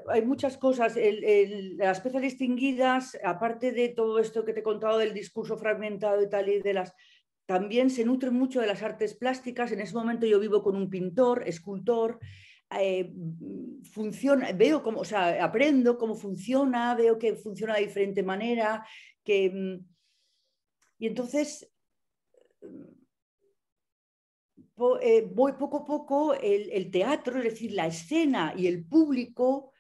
hay, muchas cosas. las piezas distinguidas, aparte de todo esto que te he contado del discurso fragmentado y tal, y de las, también se nutren mucho de las artes plásticas. En ese momento yo vivo con un pintor, escultor, eh, mm, funciona, veo cómo, aprendo cómo funciona, veo que funciona de diferente manera, que... Mm, y entonces mm, eh, voy poco a poco el, teatro, es decir, la escena y el público,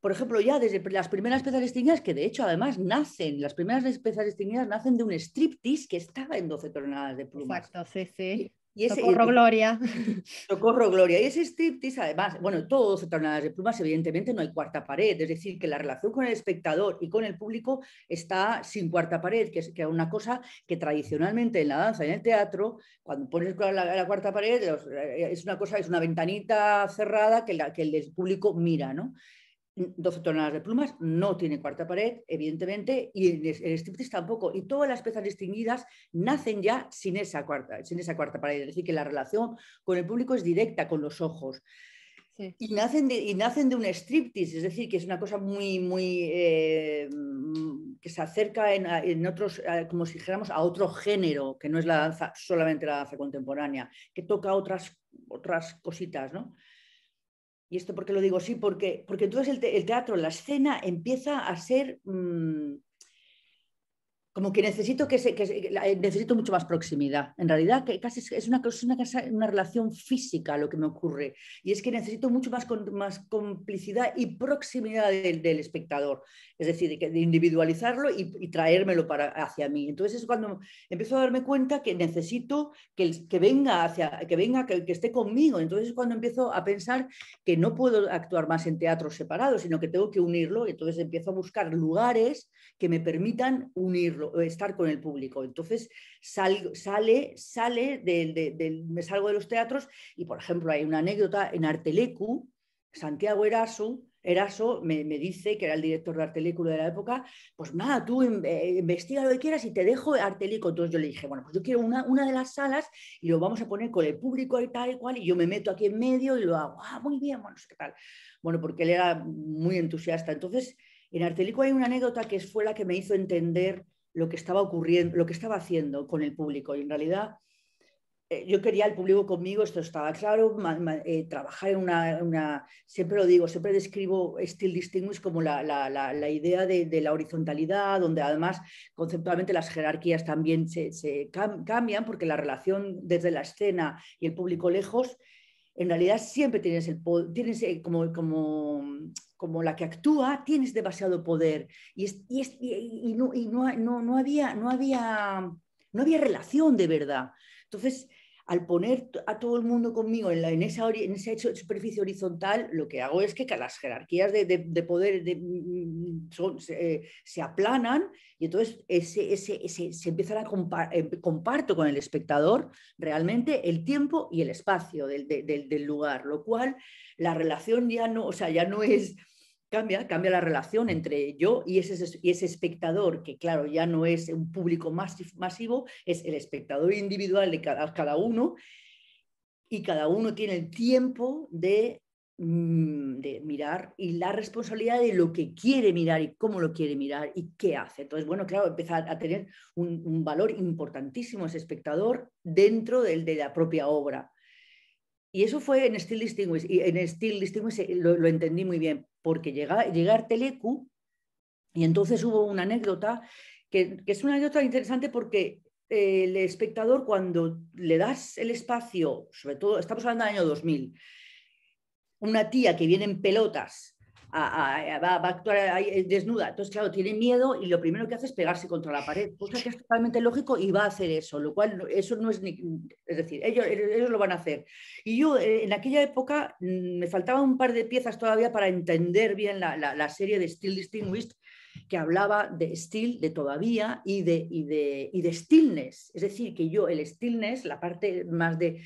por ejemplo, ya desde las primeras piezas destinadas, que de hecho además nacen, las primeras piezas destinadas nacen de un striptease que estaba en 12 tornadas de plumas. Exacto, sí, y ese, socorro Gloria. Socorro Gloria. Y ese striptease, además, bueno, todos tornadas de plumas, evidentemente no hay cuarta pared, es decir, que la relación con el espectador y con el público está sin cuarta pared, que es, que una cosa que tradicionalmente en la danza y en el teatro, cuando pones la, cuarta pared, eh, es una cosa, es una ventanita cerrada que, la, que el público mira, ¿no? 12 toneladas de plumas, no tiene cuarta pared, evidentemente, y el striptease tampoco. Y todas las piezas distinguidas nacen ya sin esa cuarta, sin esa cuarta pared. Es decir, que la relación con el público es directa, con los ojos. Y, nacen de, y nacen de un striptease, es decir, que es una cosa muy, muy, eh, mm, que se acerca en, otros, como si dijéramos, a otro género, que no es la danza, solamente la danza contemporánea, que toca otras, otras cositas, ¿no? Y esto porque lo digo sí, porque, porque entonces el, el, teatro, la escena empieza a ser mm, como que necesito que, eh, necesito mucho más proximidad. En realidad, que casi es una, una, una, relación física lo que me ocurre. Y es que necesito mucho más, más complicidad y proximidad del, espectador. Es decir, de, individualizarlo y, traérmelo para, hacia mí. Entonces es cuando empiezo a darme cuenta que necesito que, que venga, hacia, que, venga que, esté conmigo. Entonces es cuando empiezo a pensar que no puedo actuar más en teatros separados, sino que tengo que unirlo. Entonces empiezo a buscar lugares que me permitan unirlo estar con el público. Entonces sal, sale, sale del, me salgo de los teatros y, por ejemplo, hay una anécdota en Artelecu, Santiago Eraso, Eraso me, dice, que era el director de Artelecu de la época, pues nada, tú em, eh, investiga lo que quieras y te dejo Artelico. Entonces yo le dije, bueno, pues yo quiero una, de las salas y lo vamos a poner con el público y tal y cual, y yo me meto aquí en medio y lo hago, ah, muy bien, bueno, qué tal. Bueno, porque él era muy entusiasta. Entonces, en Artelico hay una anécdota que fue la que me hizo entender lo que estaba ocurriendo, lo que estaba haciendo con el público. Y en realidad eh, yo quería el público conmigo, esto estaba claro, eh, trabajar en una, siempre lo digo, siempre describo Still Distinguished como la, idea de, la horizontalidad, donde además conceptualmente las jerarquías también se, cambian, porque la relación desde la escena y el público lejos en realidad siempre tienes el tienes eh, como, como, como la que actúa, tienes demasiado poder. Y, y, y, no, no, no, no, había, no, había, no había relación de verdad. Entonces, al poner a todo el mundo conmigo en, esa, superficie horizontal, lo que hago es que las jerarquías de, poder mm, mm, eh, se, aplanan y entonces se empiezan a compartir eh, comparto con el espectador realmente el tiempo y el espacio del, lugar, lo cual la relación ya no, o sea, ya no es cambia, la relación mm. entre yo y ese, ese espectador, que claro, ya no es un público masivo, es el espectador individual de cada, cada uno, y cada uno tiene el tiempo mm, de, mirar y la responsabilidad de lo que quiere mirar y cómo lo quiere mirar y qué hace. Entonces, bueno, claro, empezar a tener un, valor importantísimo ese espectador dentro de la propia obra. Y eso fue en Still Distinguished, Y en Steel Distinguished eh, lo, entendí muy bien, porque llega llegar Telecu y entonces hubo una anécdota, que, es una anécdota interesante porque eh, el espectador cuando le das el espacio, sobre todo, estamos hablando del año 2000, una tía que viene en pelotas va, a actuar eh, desnuda. Entonces, claro, tiene miedo y lo primero que hace es pegarse contra la pared, cosa que es totalmente lógico y va a hacer eso, lo cual eso no es es decir, ellos, ellos lo van a hacer. Y yo eh, en aquella época mm, me faltaban un par de piezas todavía para entender bien la, serie de Still Distinguished que hablaba de still, de todavía y de, y de, y de stillness. Es decir, que yo el stillness, la parte más de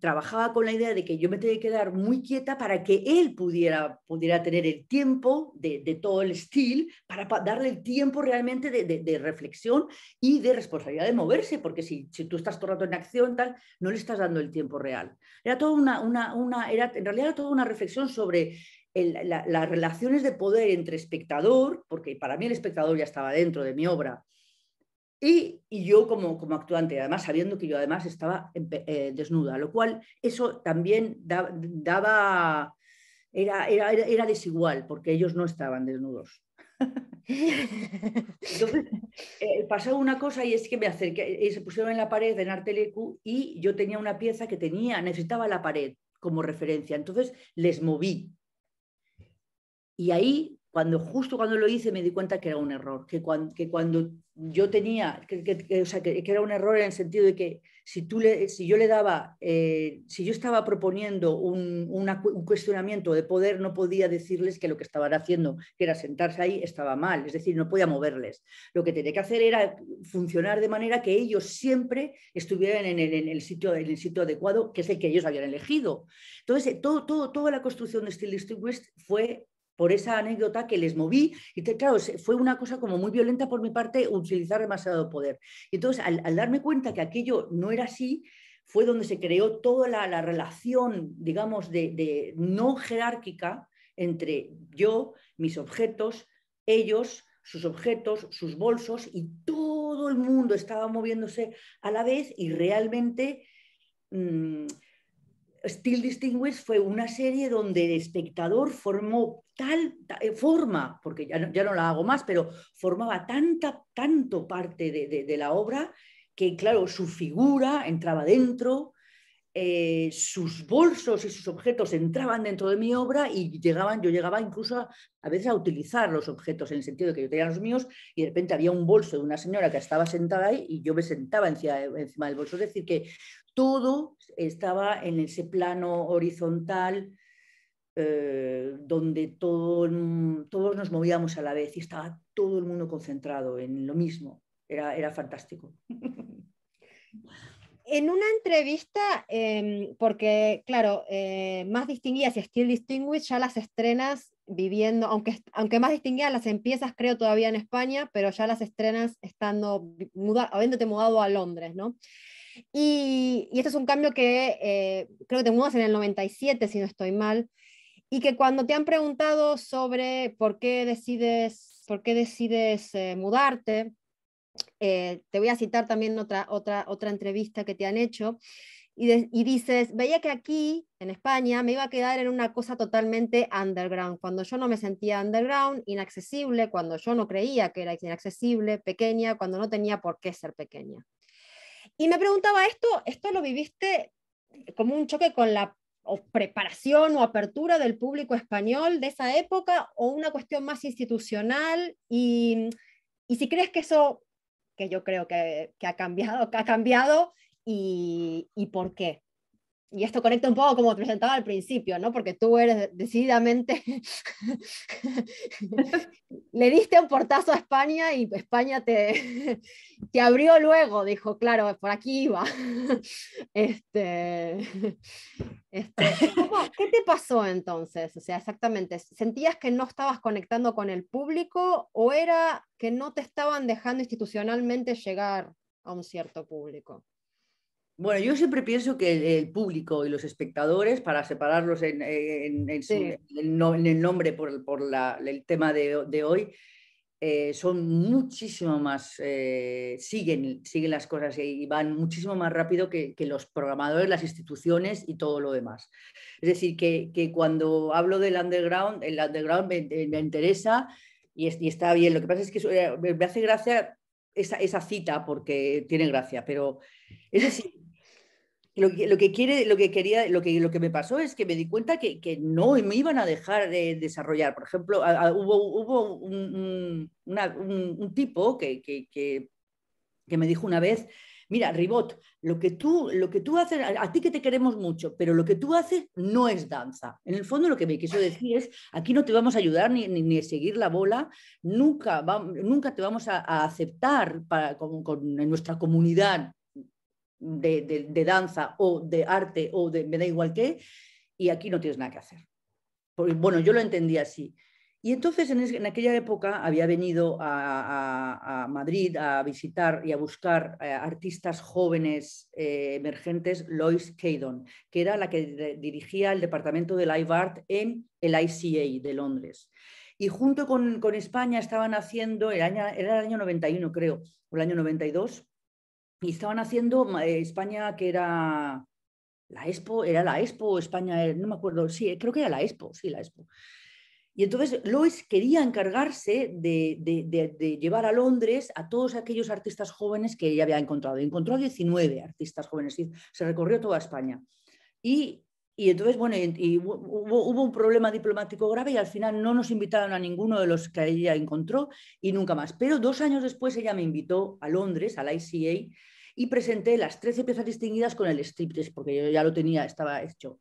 trabajaba con la idea de que yo me tenía que quedar muy quieta para que él pudiera, pudiera tener el tiempo de, todo el estilo, para darle el tiempo realmente de, reflexión y de responsabilidad de moverse, porque si, tú estás todo el rato en acción, tal, no le estás dando el tiempo real. Era toda una, era, en realidad era toda una reflexión sobre las relaciones de poder entre espectador, porque para mí el espectador ya estaba dentro de mi obra, y, yo como, como actuante, además sabiendo que yo además estaba eh, desnuda, lo cual eso también daba, era, era, desigual, porque ellos no estaban desnudos. Entonces, eh, pasó una cosa y es que me acerqué, eh, se pusieron en la pared en Artelecu y yo tenía una pieza que tenía, necesitaba la pared como referencia, entonces les moví. Y ahí justo cuando lo hice me di cuenta que era un error, que cuando, yo tenía, que, o sea, que, era un error en el sentido de que si, tú le, si yo le daba, eh, si yo estaba proponiendo un, cuestionamiento de poder, no podía decirles que lo que estaban haciendo, que era sentarse ahí, estaba mal, es decir, no podía moverles. Lo que tenía que hacer era funcionar de manera que ellos siempre estuvieran en el, sitio, adecuado, que es el que ellos habían elegido. Entonces, todo, toda la construcción de Steel District fue por esa anécdota que les moví. Y claro, fue una cosa como muy violenta por mi parte utilizar demasiado poder. Y entonces, al, darme cuenta que aquello no era así, fue donde se creó toda la, relación, digamos, de, no jerárquica entre yo, mis objetos, ellos, sus objetos, sus bolsos, y todo el mundo estaba moviéndose a la vez y realmente... Mm, Still Distinguished fue una serie donde el espectador formó tal, eh, forma, porque ya no, ya no, la hago más, pero formaba tanta, tanto parte de, la obra que, claro, su figura entraba dentro, eh, sus bolsos y sus objetos entraban dentro de mi obra y llegaban, yo llegaba incluso a, veces a utilizar los objetos en el sentido de que yo tenía los míos y de repente había un bolso de una señora que estaba sentada ahí y yo me sentaba encima, encima del bolso. Es decir, que todo estaba en ese plano horizontal eh, donde mm, todos nos movíamos a la vez y estaba todo el mundo concentrado en lo mismo. Era, era fantástico. en una entrevista, em, porque claro, eh, más distinguidas y Still Distinguished ya las estrenas viviendo, aunque, aunque más distinguidas las empiezas creo todavía en España, pero ya las estrenas estando, habiéndote mudado a Londres, ¿no? Y, y, esto es un cambio que eh, creo que te mudas en el 97, si no estoy mal y que cuando te han preguntado sobre por qué decides, por qué decides eh, mudarte, eh, te voy a citar también otra, otra, otra entrevista que te han hecho, y, y, dices, veía que aquí, en España, me iba a quedar en una cosa totalmente underground, cuando yo no me sentía underground, inaccesible, cuando yo no creía que era inaccesible, pequeña, cuando no tenía por qué ser pequeña. Y me preguntaba esto, ¿esto lo viviste como un choque con la o preparación o apertura del público español de esa época o una cuestión más institucional? Y, si crees que eso, que yo creo que, ha cambiado, que ha cambiado y por qué y esto conecta un poco como te presentaba al principio, ¿no? Porque tú eres decididamente, le diste un portazo a España y España te, te abrió luego, dijo, claro, por aquí iba. Este, este, ¿Qué te pasó entonces? O sea, exactamente, ¿sentías que no estabas conectando con el público o era que no te estaban dejando institucionalmente llegar a un cierto público? Bueno, yo siempre pienso que el, público y los espectadores, para separarlos en, el nombre por, el tema de, hoy, eh, son muchísimo más, eh, siguen, siguen las cosas y van muchísimo más rápido que, los programadores, las instituciones y todo lo demás. Es decir, que, cuando hablo del underground, el underground me, eh, interesa y, está bien. Lo que pasa es que me hace gracia esa, esa cita porque tiene gracia, pero es decir, lo que, quiere, lo que quería, lo que, lo que me pasó es que me di cuenta que, no me iban a dejar de desarrollar. Por ejemplo, hubo, un, tipo que, que, me dijo una vez, mira, Ribot, lo que tú, lo que tú haces, a, ti que te queremos mucho, pero lo que tú haces no es danza. En el fondo lo que me quiso decir es, aquí no te vamos a ayudar ni, seguir la bola, nunca, nunca te vamos a, aceptar para, en nuestra comunidad de, danza o de arte o de me da igual qué, y aquí no tienes nada que hacer. bueno, yo lo entendí así. Y entonces en, aquella época había venido a, Madrid a visitar y a buscar eh, artistas jóvenes eh, emergentes, Lois Caydon, que era la que dirigía el departamento de Live Art en el ICA de Londres. Y junto con, España estaban haciendo, el año, era el año 91 creo, o el año 92, y estaban haciendo eh, España, que era la Expo, era la Expo, España, no me acuerdo, sí, creo que era la Expo, sí, la Expo. Y entonces Lois quería encargarse de, llevar a Londres a todos aquellos artistas jóvenes que ella había encontrado. Encontró a 19 artistas jóvenes, se recorrió toda España. Y, entonces, bueno, y, hubo, hubo, un problema diplomático grave y al final no nos invitaron a ninguno de los que ella encontró y nunca más. Pero dos años después ella me invitó a Londres, a la ICA, y presenté las 13 piezas distinguidas con el striptease, porque yo ya lo tenía, estaba hecho.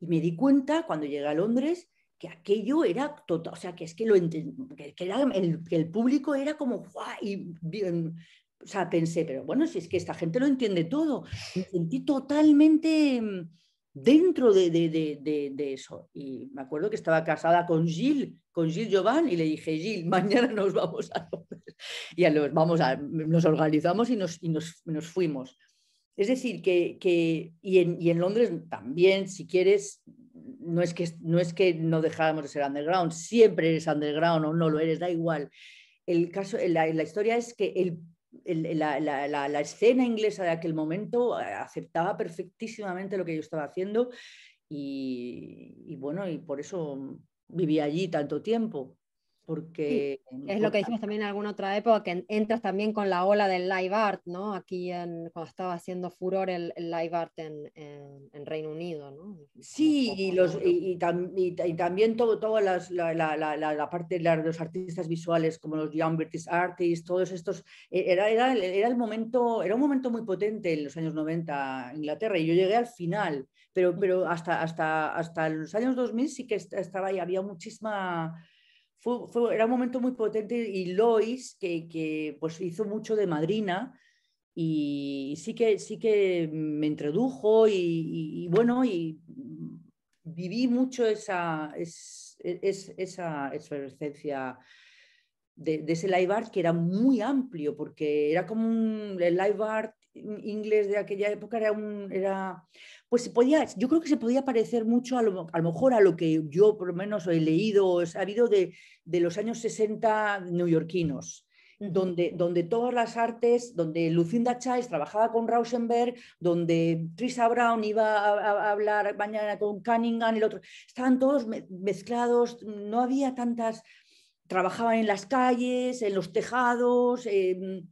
Y me di cuenta cuando llegué a Londres que aquello era total, o sea, que es que lo que, el, público era como, Y, o sea, pensé, pero bueno, si es que esta gente lo entiende todo. Me sentí totalmente mm, dentro de, de, de, de, eso. Y me acuerdo que estaba casada con Gil, con Gil Giovanni, y le dije, Gil, mañana nos vamos a Londres. Y a vamos a, nos organizamos y nos, y nos, fuimos. Es decir, que, y, en, Londres también, si quieres, no es, que, no es que no dejáramos de ser underground, siempre eres underground o no lo eres, da igual. El caso, la, la historia es que el la, escena inglesa de aquel momento eh, aceptaba perfectísimamente lo que yo estaba haciendo y, y bueno, y por eso viví allí tanto tiempo porque... es lo que dijimos también en alguna otra época, que entras también con la ola del live art, ¿no? Aquí en, cuando estaba haciendo furor el, live art en, en, Reino Unido, ¿no? Sí, y, los, y, también toda todo la, la, la, la, parte de los artistas visuales, como los Young British Artists, todos estos, eh, era, era, era, el momento, era un momento muy potente en los años 90 en Inglaterra, y yo llegué al final, pero, pero hasta, hasta, hasta los años 2000 sí que estaba ahí, había muchísima era un momento muy potente y Lois, que, que pues hizo mucho de madrina, y sí que, sí que me introdujo y, bueno, y viví mucho esa, es, esa de, ese live art que era muy amplio, porque era como un, live art inglés de aquella época, era, un, era pues podía, yo creo que se podía parecer mucho a lo, mejor a lo que yo por lo menos he leído ha habido de, los años 60 neoyorquinos. Donde, donde, todas las artes, donde Lucinda Chávez trabajaba con Rauschenberg, donde Trisha Brown iba a, hablar mañana con Cunningham, el otro, estaban todos mezclados, no había tantas, trabajaban en las calles, en los tejados, em,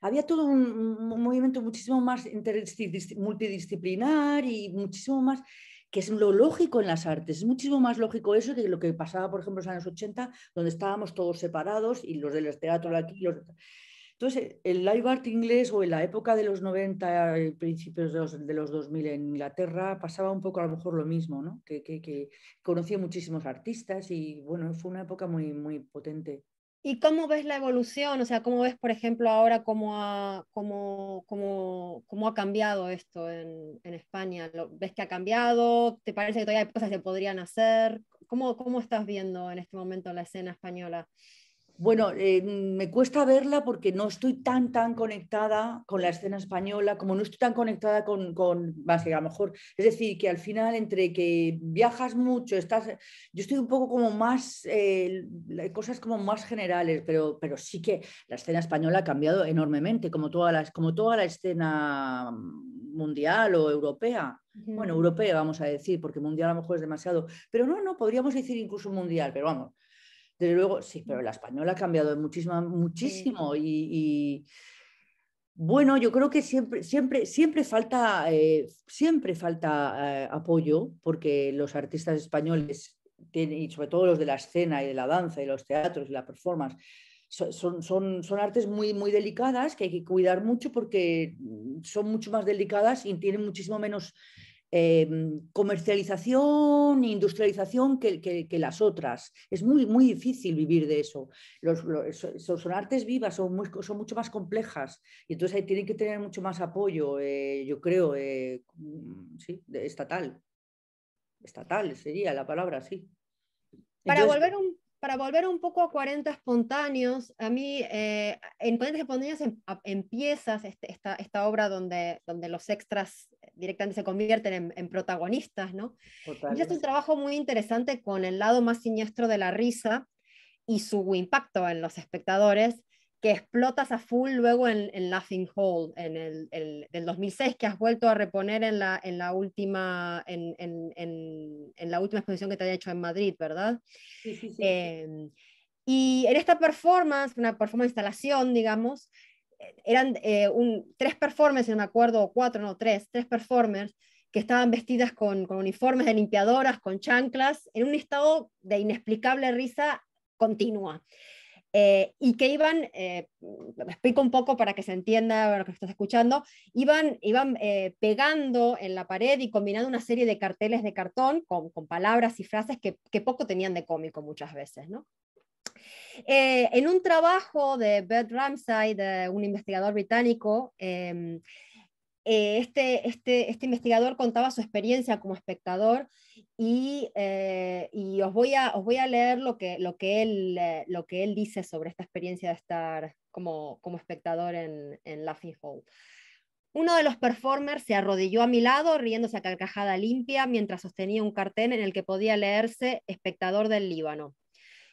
había todo un, movimiento muchísimo más multidisciplinar y muchísimo más que es lo lógico en las artes. Es muchísimo más lógico eso que lo que pasaba, por ejemplo, en los años 80, donde estábamos todos separados y los del teatro aquí los... Entonces, el live art inglés o en la época de los 90, eh, principios de los, 2000 en Inglaterra, pasaba un poco a lo mejor lo mismo, ¿no? que, que conocía muchísimos artistas y bueno, fue una época muy, muy potente. ¿Y cómo ves la evolución? O sea, ¿cómo ves, por ejemplo, ahora cómo ha, cómo, cómo, cómo ha cambiado esto en, en España? ¿Ves que ha cambiado? ¿Te parece que todavía hay cosas que podrían hacer? ¿Cómo, ¿Cómo estás viendo en este momento la escena española? Bueno, eh, me cuesta verla porque no estoy tan, tan conectada con la escena española, como no estoy tan conectada con, con más que a lo mejor, es decir, que al final entre que viajas mucho, estás, yo estoy un poco como más, eh, cosas como más generales, pero, pero sí que la escena española ha cambiado enormemente, como toda la, como toda la escena mundial o europea. Bueno, europea vamos a decir, porque mundial a lo mejor es demasiado, pero no, no, podríamos decir incluso mundial, pero vamos desde luego, sí, pero la española ha cambiado muchísimo, muchísimo y, bueno, yo creo que siempre, siempre, siempre falta, eh, siempre falta eh, apoyo porque los artistas españoles, tienen, y sobre todo los de la escena y de la danza y los teatros y la performance, son, son, son, artes muy, muy delicadas que hay que cuidar mucho porque mm, son mucho más delicadas y tienen muchísimo menos eh, comercialización, industrialización que, las otras. Es muy, muy difícil vivir de eso. Los, son artes vivas, son, mucho más complejas y entonces tienen que tener mucho más apoyo, eh, yo creo, eh, mm, estatal. Estatal sería la palabra, sí. Para volver un para volver un poco a 40 espontáneos, a mí eh, en 40 espontáneos em, empiezas este, esta, obra donde, los extras directamente se convierten en, protagonistas, ¿no? es un trabajo muy interesante con el lado más siniestro de la risa y su impacto en los espectadores, que explotas a full luego en, Laughing Hole en el, del 2006, que has vuelto a reponer en la, en la, última, en, en la última exposición que te había hecho en Madrid, ¿verdad? Sí, sí, sí. Em, y en esta performance, una performance de instalación, digamos, eran eh, un, tres performers, no me acuerdo, cuatro, no, tres, tres performers que estaban vestidas con, con uniformes de limpiadoras, con chanclas, en un estado de inexplicable risa continua. Eh, y que iban, eh, explico un poco para que se entienda lo que estás escuchando, iban, iban eh, pegando en la pared y combinando una serie de carteles de cartón con, palabras y frases que, poco tenían de cómico muchas veces. ¿no? en un trabajo de Bert Ramsay, de un investigador británico, em, eh, este, este, este, investigador contaba su experiencia como espectador y, eh, os, voy a, leer eh, lo que, él, dice sobre esta experiencia de estar como, espectador en, en Laughing Hole. Uno de los performers se arrodilló a mi lado, riéndose a carcajada limpia, mientras sostenía un cartel en el que podía leerse Espectador del Líbano.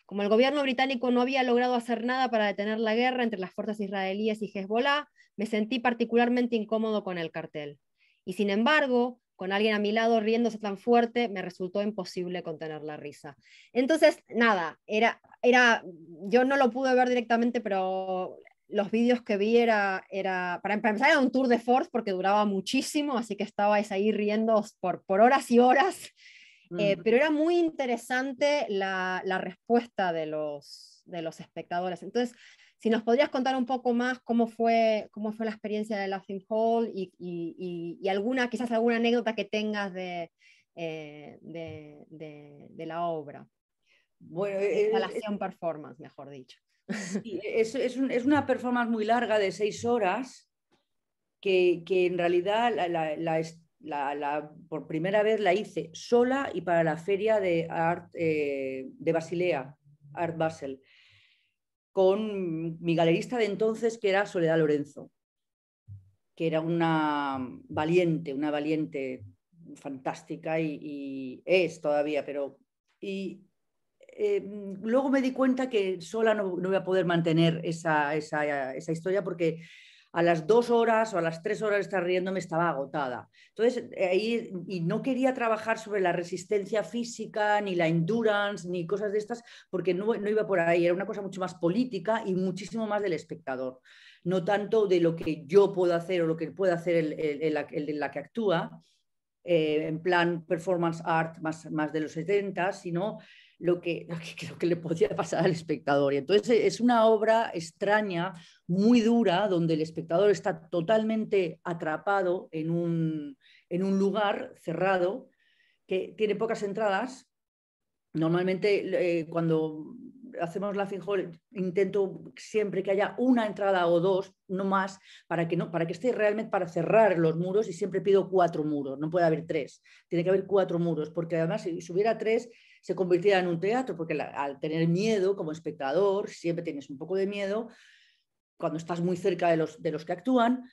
Como el gobierno británico no había logrado hacer nada para detener la guerra entre las fuerzas israelíes y Hezbollah, me sentí particularmente incómodo con el cartel. Y sin embargo, con alguien a mi lado riéndose tan fuerte, me resultó imposible contener la risa. Entonces, nada, era, era, yo no lo pude ver directamente, pero los vídeos que vi era, em-, para, empezar era un tour de force porque duraba muchísimo, así que estabais ahí riendo por, por horas y horas, eh, mm. pero era muy interesante la, la respuesta de los, de los espectadores. Entonces, si nos podrías contar un poco más cómo fue, cómo fue la experiencia de Laughing Hall y, y, alguna, quizás alguna anécdota que tengas de, eh, de, de, la obra. Bueno, eh, eh, instalación performance, mejor dicho. es, es, una performance muy larga de seis horas que, que en realidad la, la, por primera vez la hice sola y para la feria de art eh, de Basilea, Art Basel con mi galerista de entonces, que era Soledad Lorenzo, que era una valiente, una valiente fantástica y, es todavía, pero... Y eh, luego me di cuenta que sola no, iba voy a poder mantener esa, esa historia porque a las dos horas o a las tres horas de estar riéndome estaba agotada. Entonces, ahí, y no quería trabajar sobre la resistencia física, ni la endurance, ni cosas de estas, porque no, iba por ahí, era una cosa mucho más política y muchísimo más del espectador, no tanto de lo que yo puedo hacer o lo que puede hacer el, el, la que actúa. Eh, en plan performance art más, más de los 70, sino lo que, que, le podía pasar al espectador. Y entonces es una obra extraña, muy dura, donde el espectador está totalmente atrapado en un, lugar cerrado que tiene pocas entradas. Normalmente eh, cuando hacemos la finjo intento siempre que haya una entrada o dos, no más, para que, no, para que esté realmente para cerrar los muros y siempre pido cuatro muros, no puede haber tres, tiene que haber cuatro muros, porque además si hubiera tres se convirtiera en un teatro, porque al tener miedo como espectador, siempre tienes un poco de miedo cuando estás muy cerca de los, de los que actúan,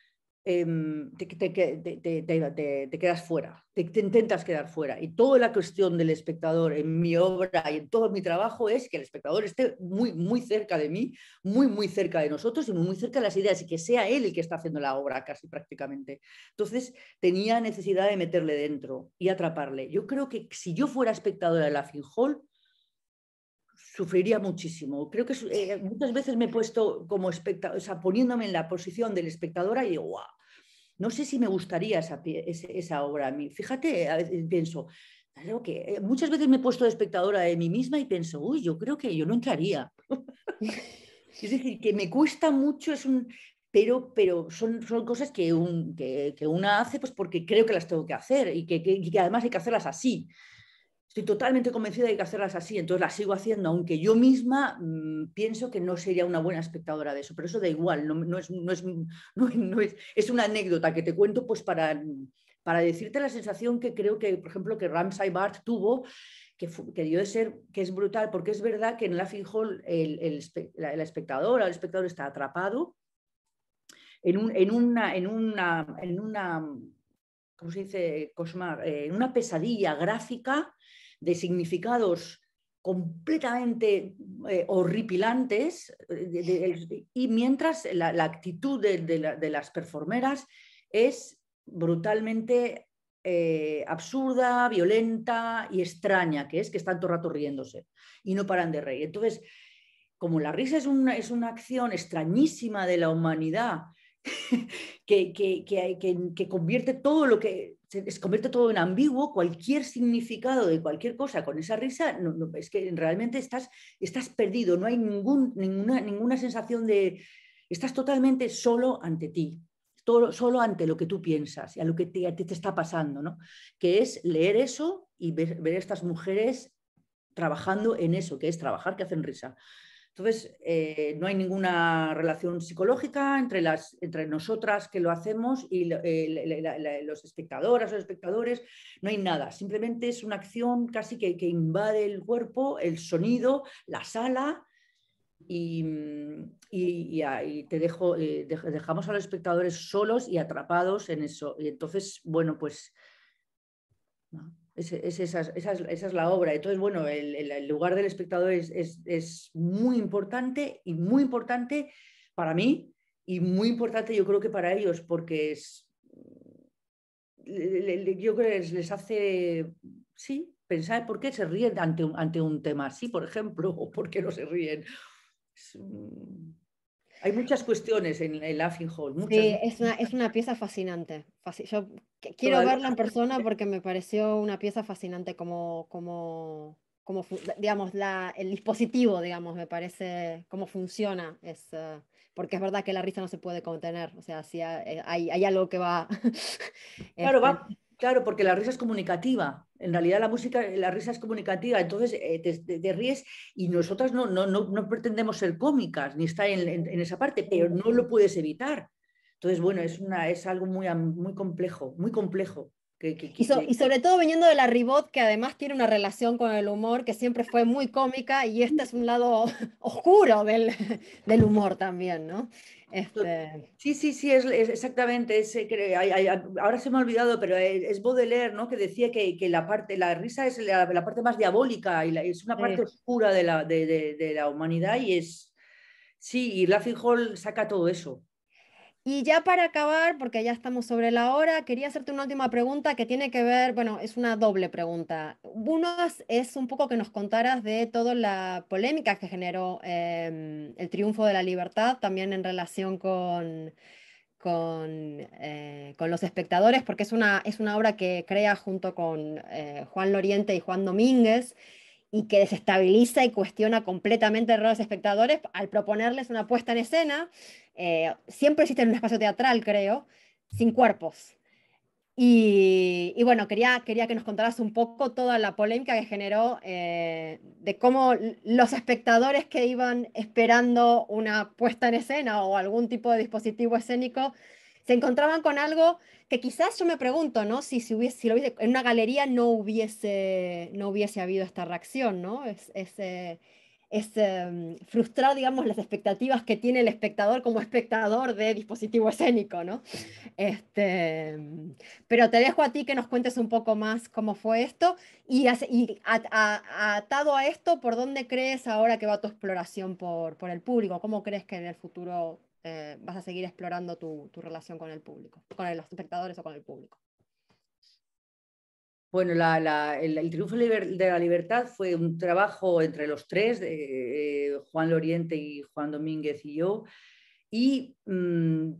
Em, te, te, quedas fuera, te, intentas quedar fuera. Y toda la cuestión del espectador en mi obra y en todo mi trabajo es que el espectador esté muy, muy cerca de mí, muy, muy cerca de nosotros y muy cerca de las ideas y que sea él el que está haciendo la obra casi prácticamente. Entonces tenía necesidad de meterle dentro y atraparle. Yo creo que si yo fuera espectadora de la hall sufriría muchísimo. Creo que eh, eh, muchas veces me he puesto como espectador, o sea, poniéndome en la posición del espectadora y digo, no sé si me gustaría esa, obra a mí. Fíjate, pienso, que eh, muchas veces me he puesto de espectadora de mí misma y pienso, uy, yo creo que yo no entraría. es decir, que me cuesta mucho, es un, pero, pero son, son cosas que, un, una hace pues porque creo que las tengo que hacer y que, que, además hay que hacerlas así estoy totalmente convencida de que hay que hacerlas así, entonces las sigo haciendo, aunque yo misma mm, pienso que no sería una buena espectadora de eso, pero eso da igual, no, es, es, una anécdota que te cuento pues para, para decirte la sensación que creo que, por ejemplo, que Ramsay Bart tuvo, que, dio de ser, que es brutal, porque es verdad que en Laughing Hall el, el, la, el espectador está atrapado en, una... En una, en una ¿Cómo se dice? Cosmar, eh, en una pesadilla gráfica de significados completamente eh, horripilantes eh, y mientras la, actitud de, las performeras es brutalmente eh, absurda, violenta y extraña, que es que están todo el rato riéndose y no paran de reír. Entonces, como la risa es una, es una acción extrañísima de la humanidad que convierte todo lo que se, convierte todo en ambiguo, cualquier significado de cualquier cosa con esa risa, no, es que realmente estás, estás perdido, no hay ninguna, sensación de... Estás totalmente solo ante ti, solo ante lo que tú piensas y a lo que te, te está pasando, ¿no? Que es leer eso y ver, ver a estas mujeres trabajando en eso, que es trabajar, que hacen risa. Entonces, eh, no hay ninguna relación psicológica entre, las, entre nosotras que lo hacemos y eh, los o espectadores, no hay nada. Simplemente es una acción casi que, invade el cuerpo, el sonido, la sala. Y, mm, y, te dejo, eh, dejamos a los espectadores solos y atrapados en eso. Y entonces, bueno, pues es, es, esa, es, la obra. Entonces, bueno, el, lugar del espectador es, muy importante y muy importante para mí y muy importante yo creo que para ellos porque es, yo creo que les hace, sí, pensar por qué se ríen ante un, ante un tema así, por ejemplo, o por qué no se ríen. Hay muchas cuestiones en el Laughing Hall. Sí, es una, es una pieza fascinante. Yo quiero verla en persona porque me pareció una pieza fascinante como, como, como digamos, la, el dispositivo, digamos, me parece, cómo funciona. Es, eh, porque es verdad que la risa no se puede contener. O sea, si eh, hay, hay algo que va. claro, va, este, Claro, porque la risa es comunicativa. En realidad la música, la risa es comunicativa. Entonces eh, te, ríes y nosotras no, no, no, pretendemos ser cómicas ni estar en, esa parte, pero no lo puedes evitar. Entonces, bueno, es, una, es algo muy, muy complejo, muy complejo. y, sobre todo viniendo de la Ribot, que además tiene una relación con el humor que siempre fue muy cómica y este es un lado oscuro del, del humor también, ¿no? Este sí, sí, sí, es, exactamente. Eh, ahora se me ha olvidado, pero eh, es, Baudelaire ¿no? que decía que, la, parte, la risa es la, parte más diabólica y es una parte oscura de la, de, la humanidad y es. Sí, y Laughing Hall saca todo eso. Y ya para acabar, porque ya estamos sobre la hora, quería hacerte una última pregunta que tiene que ver, bueno, es una doble pregunta. Uno es un poco que nos contaras de toda la polémica que generó em, el triunfo de la libertad, también en relación eh, con, los espectadores, porque es una, es una obra que crea junto con eh, Juan Loriente y Juan Domínguez y que desestabiliza y cuestiona completamente a los espectadores al proponerles una puesta en escena, eh, siempre existe en un espacio teatral, creo, sin cuerpos. Y, bueno, quería, quería que nos contaras un poco toda la polémica que generó eh, de cómo los espectadores que iban esperando una puesta en escena o algún tipo de dispositivo escénico se encontraban con algo que quizás yo me pregunto, ¿no? Si, si, hubiese, si lo hubiese, en una galería no hubiese, no hubiese habido esta reacción, ¿no? Es, es, eh, em, frustrar, digamos, las expectativas que tiene el espectador como espectador de dispositivo escénico, ¿no? Este, pero te dejo a ti que nos cuentes un poco más cómo fue esto y, atado a esto, ¿por dónde crees ahora que va tu exploración por, por el público? ¿Cómo crees que en el futuro eh, vas a seguir explorando tu, tu, relación con el público, con los espectadores o con el público. Bueno, la, el, triunfo de la libertad fue un trabajo entre los tres, de eh, Juan Loriente y Juan Domínguez y yo. Y mm,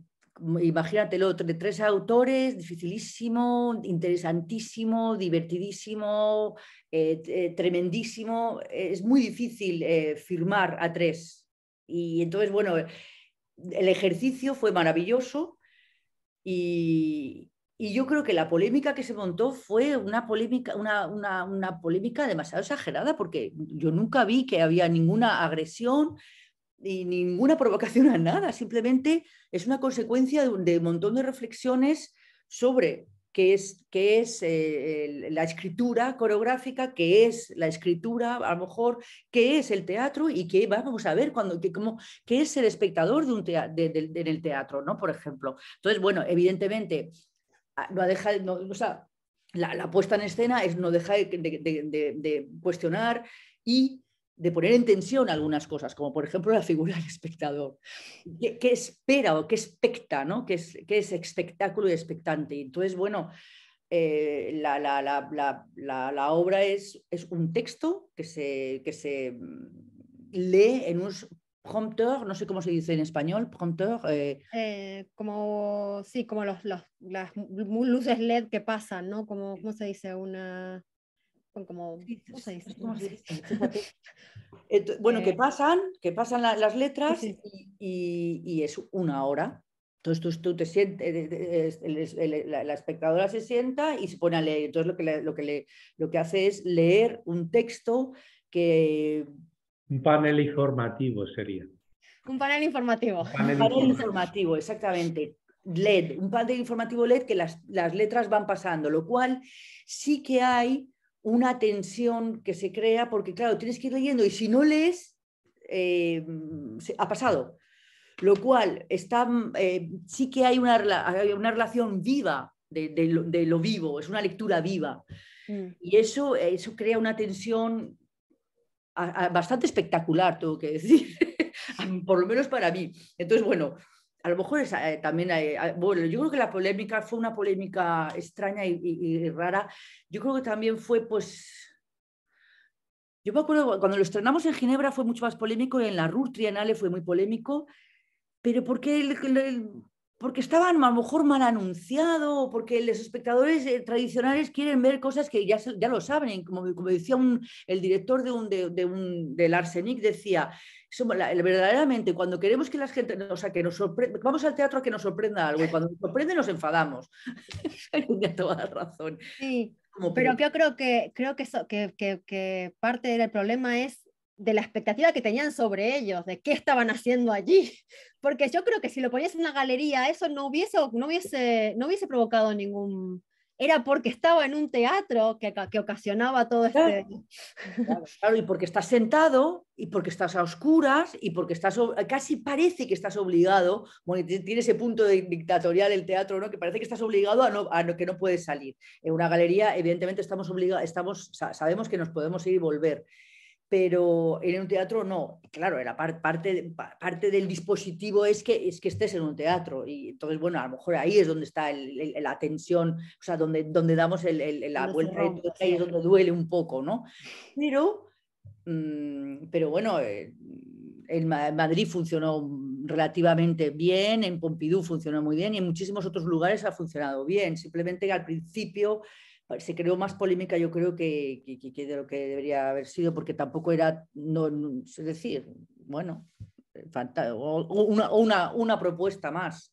imagínatelo, de tres autores, dificilísimo, interesantísimo, divertidísimo, eh, tremendísimo. Es muy difícil firmar a tres. Y entonces, bueno, el ejercicio fue maravilloso y, yo creo que la polémica que se montó fue una polémica, una, polémica demasiado exagerada porque yo nunca vi que había ninguna agresión y ninguna provocación a nada, simplemente es una consecuencia de un montón de reflexiones sobre que es, que es eh, la escritura coreográfica, que es la escritura, a lo mejor, qué es el teatro y qué vamos a ver cuando, es el espectador de un en el teatro, ¿no? Por ejemplo. Entonces, bueno, evidentemente, ah, no deja, la, puesta en escena es no deja de, cuestionar y de poner en tensión algunas cosas, como por ejemplo la figura del espectador. ¿Qué, espera o qué expecta? ¿no? ¿Qué, es, es espectáculo y expectante? Entonces, bueno, eh, la, la, la, la, obra es, es, un texto que se, que se mm, lee en un prompteur, no sé cómo se dice en español, prompteur. Eh, eh, como, sí, como los, las luces LED que pasan, ¿no? Como, ¿Cómo se dice? Una bueno, que eh, pasan, que pasan las letras y, es una hora. Entonces tú, te sientes, eh, eh, la, espectadora se sienta y se pone a leer. Entonces lo que, lo, que lo que hace es leer un texto que... Un panel informativo sería. Un panel informativo. Un panel, informativo, exactamente. LED, un panel informativo LED que las, las letras van pasando, lo cual sí que hay una tensión que se crea, porque claro, tienes que ir leyendo y si no lees, eh, ha pasado. Lo cual está, eh, sí que hay una, una relación viva de, lo, vivo, es una lectura viva. Mm. Y eso, eso crea una tensión bastante espectacular, tengo que decir, por lo menos para mí. Entonces, bueno, a lo mejor eh, también hay, ah, bueno, yo creo que la polémica fue una polémica extraña y, rara. Yo creo que también fue, pues, yo me acuerdo cuando lo estrenamos en Ginebra fue mucho más polémico, en la RUR Trienale fue muy polémico, pero por qué el, porque estaban a lo mejor mal anunciado, porque los espectadores eh, tradicionales quieren ver cosas que ya, ya lo saben, como, como decía el director de un, de, un, del Arsenic, decía, verdaderamente cuando queremos que la gente, o sea, que nos sorprenda, vamos al teatro a que nos sorprenda algo, y cuando nos sorprende nos enfadamos. Tenía toda la razón. pero, yo creo que, creo que parte del problema es de la expectativa que tenían sobre ellos, de qué estaban haciendo allí. Porque yo creo que si lo ponías en una galería, eso no hubiese, no hubiese, no hubiese provocado ningún... Era porque estaba en un teatro que, que ocasionaba todo esto Claro, y porque estás sentado, y porque estás a oscuras, y porque estás casi parece que estás obligado, tiene ese punto de dictatorial el teatro, ¿no? que parece que estás obligado a, no, que no puedes salir. En una galería, evidentemente, estamos obligados, estamos, sabemos que nos podemos ir y volver, pero en un teatro no, claro, era parte, parte del dispositivo es que, es que estés en un teatro y entonces, bueno, a lo mejor ahí es donde está la tensión, o sea, donde, donde damos el, la vuelta, y es donde duele un poco, ¿no? Pero, mm, bueno, eh, en Madrid funcionó relativamente bien, en Pompidou funcionó muy bien y en muchísimos otros lugares ha funcionado bien, simplemente al principio se creó más polémica, yo creo, que, de lo que debería haber sido, porque tampoco era, no, sé decir, bueno, eh, una, una, propuesta más.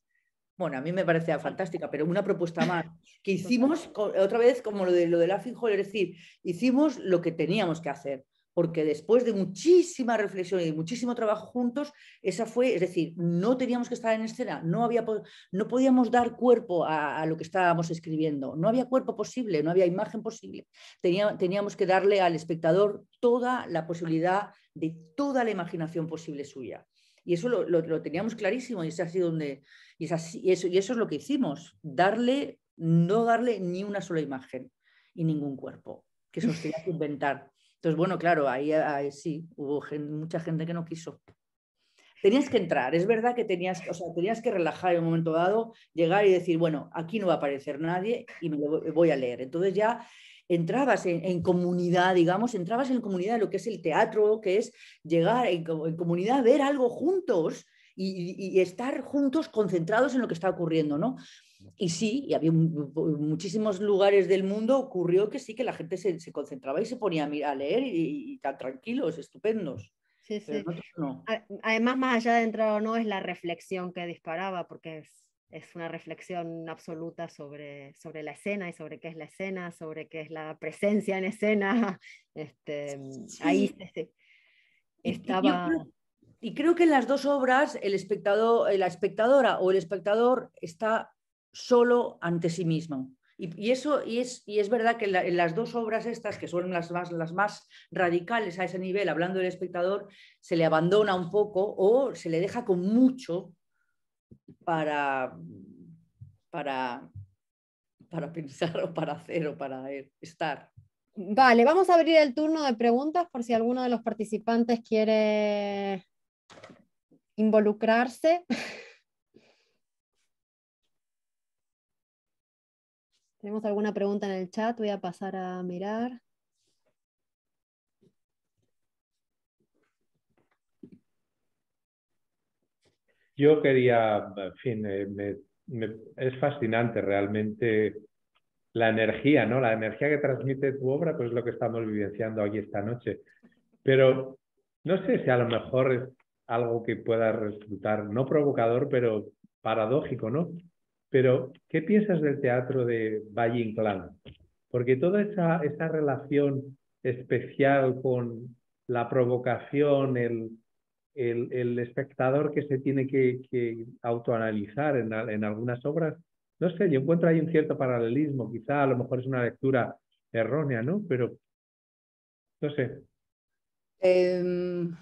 Bueno, a mí me parecía fantástica, pero una propuesta más que hicimos otra vez como lo de lo la es decir, hicimos lo que teníamos que hacer porque después de muchísima reflexión y muchísimo trabajo juntos, esa fue, es decir, no teníamos que estar en escena, no, había, no podíamos dar cuerpo a, lo que estábamos escribiendo, no había cuerpo posible, no había imagen posible. teníamos que darle al espectador toda la posibilidad de toda la imaginación posible suya. Y eso lo, teníamos clarísimo y, ese ha es eso, es lo que hicimos, darle, no darle ni una sola imagen y ningún cuerpo, que eso nos tenía que inventar entonces, bueno, claro, ahí, sí, hubo mucha gente que no quiso. Tenías que entrar, es verdad que tenías, tenías que relajar en un momento dado, llegar y decir, bueno, aquí no va a aparecer nadie y me voy a leer. Entonces ya entrabas en, comunidad, digamos, entrabas en comunidad de lo que es el teatro, que es llegar en, comunidad, ver algo juntos y, y, estar juntos concentrados en lo que está ocurriendo, ¿no? Y sí, y había muchísimos lugares del mundo, ocurrió que sí, que la gente se, se concentraba y se ponía a, a leer y, tan tranquilos, estupendos. Sí, sí. Además, más allá de entrar o no, es la reflexión que disparaba, porque es, es, una reflexión absoluta sobre, sobre la escena y sobre qué es la escena, sobre qué es la presencia en escena. Este, Ahí estaba... Y creo que en las dos obras el espectador, la espectadora o el espectador está solo ante sí mismo. Y, eso y es, y es, verdad que en, las dos obras estas, que son las más, las más radicales a ese nivel, hablando del espectador, se le abandona un poco o se le deja con mucho para, para, para pensar o para hacer o para estar. Vale, vamos a abrir el turno de preguntas por si alguno de los participantes quiere involucrarse. ¿Tenemos alguna pregunta en el chat? Voy a pasar a mirar. Yo quería, en fin, es fascinante realmente la energía, ¿no? La energía que transmite tu obra, pues es lo que estamos vivenciando aquí esta noche. Pero no sé si a lo mejor es algo que pueda resultar no provocador, pero paradójico, ¿no? Pero, ¿qué piensas del teatro de Valle Inclán? Porque toda esa, esa relación especial con la provocación, el, el, espectador que se tiene que, autoanalizar en, algunas obras, no sé, yo encuentro ahí un cierto paralelismo, quizá a lo mejor es una lectura errónea, ¿no? Pero, no sé. Em,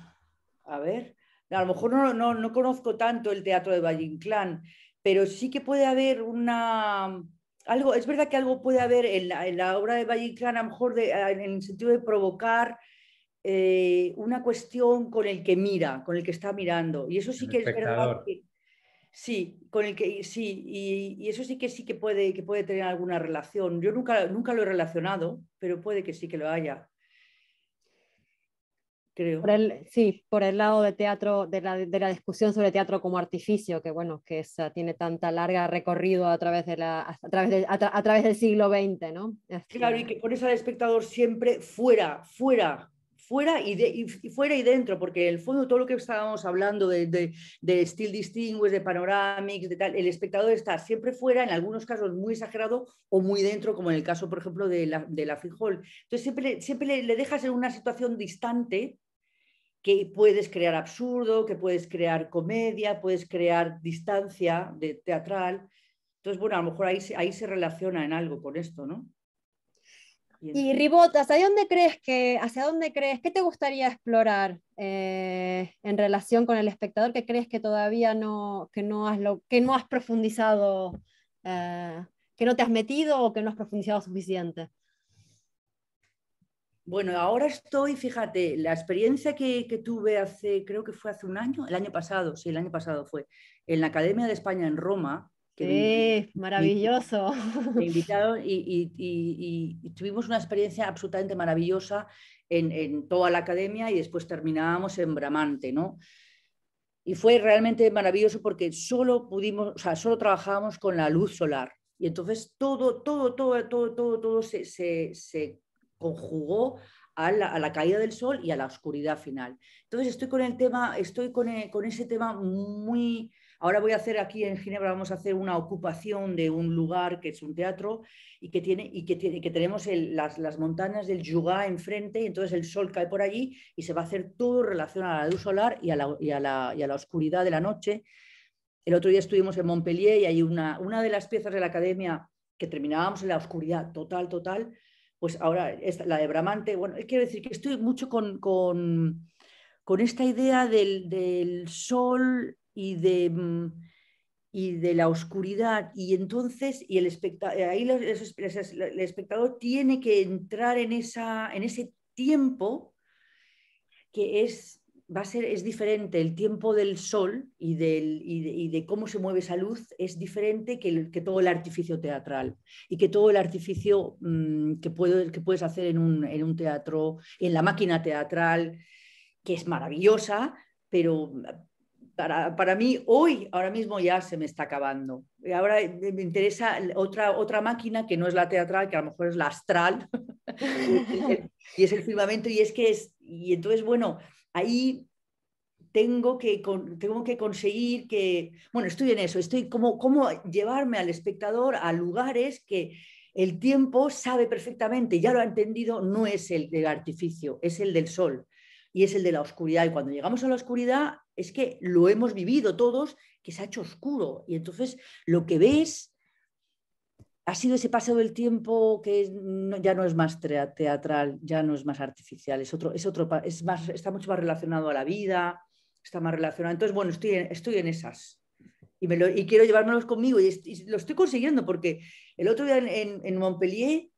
a ver, a lo mejor no, no, no, conozco tanto el teatro de Valle Inclán pero sí que puede haber una... Algo, es verdad que algo puede haber en la, obra de Valle a lo mejor en el sentido de provocar eh, una cuestión con el que mira, con el que está mirando. Y eso sí que es verdad Sí, con el que sí, y, y, eso sí que sí que puede, que puede tener alguna relación. Yo nunca, nunca lo he relacionado, pero puede que sí que lo haya. Por el, sí, por el lado de teatro, de la, de la, discusión sobre teatro como artificio, que bueno, que esa tiene tanta larga recorrido a través, de la, a, través del siglo XX, ¿no? Este, claro, y que pones al espectador siempre fuera, fuera, fuera y, fuera y dentro, porque en el fondo todo lo que estábamos hablando de, de, de Still Distinguished, de Panoramics, de el espectador está siempre fuera, en algunos casos muy exagerado o muy dentro, como en el caso, por ejemplo, de la, de la frijol. Entonces siempre, siempre le, le dejas en una situación distante que puedes crear absurdo, que puedes crear comedia, puedes crear distancia de teatral. Entonces, bueno, a lo mejor ahí, ahí se relaciona en algo con esto, ¿no? Y ribotas, ¿hacia dónde crees que, hacia dónde crees, qué te gustaría explorar eh, en relación con el espectador que crees que todavía no, que no has, profundizado, eh, que no te has metido o que no has profundizado suficiente? Bueno, ahora estoy, fíjate, la experiencia que, que, tuve hace, creo que fue hace un año, el año pasado, sí, el año pasado fue, en la Academia de España en Roma, ¡Qué maravilloso. Me invitaron y, tuvimos una experiencia absolutamente maravillosa en, toda la academia y después terminábamos en Bramante, ¿no? Y fue realmente maravilloso porque solo pudimos, o sea, solo trabajábamos con la luz solar. Y entonces todo, todo, todo, todo, todo, todo se, se, conjugó a la, a la, caída del sol y a la oscuridad final. Entonces estoy con el tema, estoy con, eh, con ese tema muy, Ahora voy a hacer aquí en Ginebra, vamos a hacer una ocupación de un lugar que es un teatro y que, tiene, y que, tiene, que tenemos las, montañas del Yugá enfrente y entonces el sol cae por allí y se va a hacer todo relacionado a la luz solar y a la, oscuridad de la noche. El otro día estuvimos en Montpellier y hay una, una de las piezas de la academia que terminábamos en la oscuridad total, total, pues ahora es la de Bramante, bueno, eh, quiero decir que estoy mucho con, con, con esta idea del, del, sol y de, mm, y de la oscuridad. Y entonces, y el espectador, eh, ahí el espectador tiene que entrar en, esa, en ese tiempo que es, va a ser, es diferente. El tiempo del sol y, del, de, cómo se mueve esa luz es diferente que, que, todo el artificio teatral y que todo el artificio mm, que, que, puedes hacer en un, en un teatro, en la máquina teatral, que es maravillosa, pero para, mí hoy, ahora mismo ya se me está acabando. Y ahora eh, me interesa otra, otra máquina que no es la teatral, que a lo mejor es la astral, y es el firmamento, y es que es, y entonces, bueno, ahí tengo que, tengo que conseguir que, bueno, estoy en eso, estoy como, cómo llevarme al espectador a lugares que el tiempo sabe perfectamente, ya lo ha entendido, no es el del artificio, es el del sol y es el de la oscuridad. Y cuando llegamos a la oscuridad, es que lo hemos vivido todos, que se ha hecho oscuro. Y entonces lo que ves ha sido ese paso del tiempo que ya no es más teatral, ya no es más artificial, es otro, es otro, es más, está mucho más relacionado a la vida, está más relacionado. Entonces, bueno, estoy en, estoy en esas. Y, me lo, quiero llevármelos conmigo y, lo estoy consiguiendo porque el otro día en Montpellier,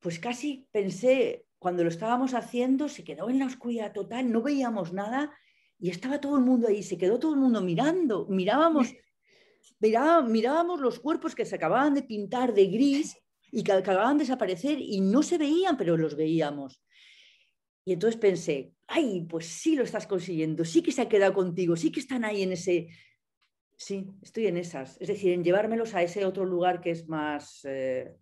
pues casi pensé, cuando lo estábamos haciendo, se quedó en la oscuridad total, no veíamos nada y estaba todo el mundo ahí, se quedó todo el mundo mirando, mirábamos, mirábamos los cuerpos que se acababan de pintar de gris y que acababan de desaparecer y no se veían, pero los veíamos. Y entonces pensé, ay, pues sí lo estás consiguiendo, sí que se ha quedado contigo, sí que están ahí en ese... Sí, estoy en esas, es decir, en llevármelos a ese otro lugar que es más... Eh,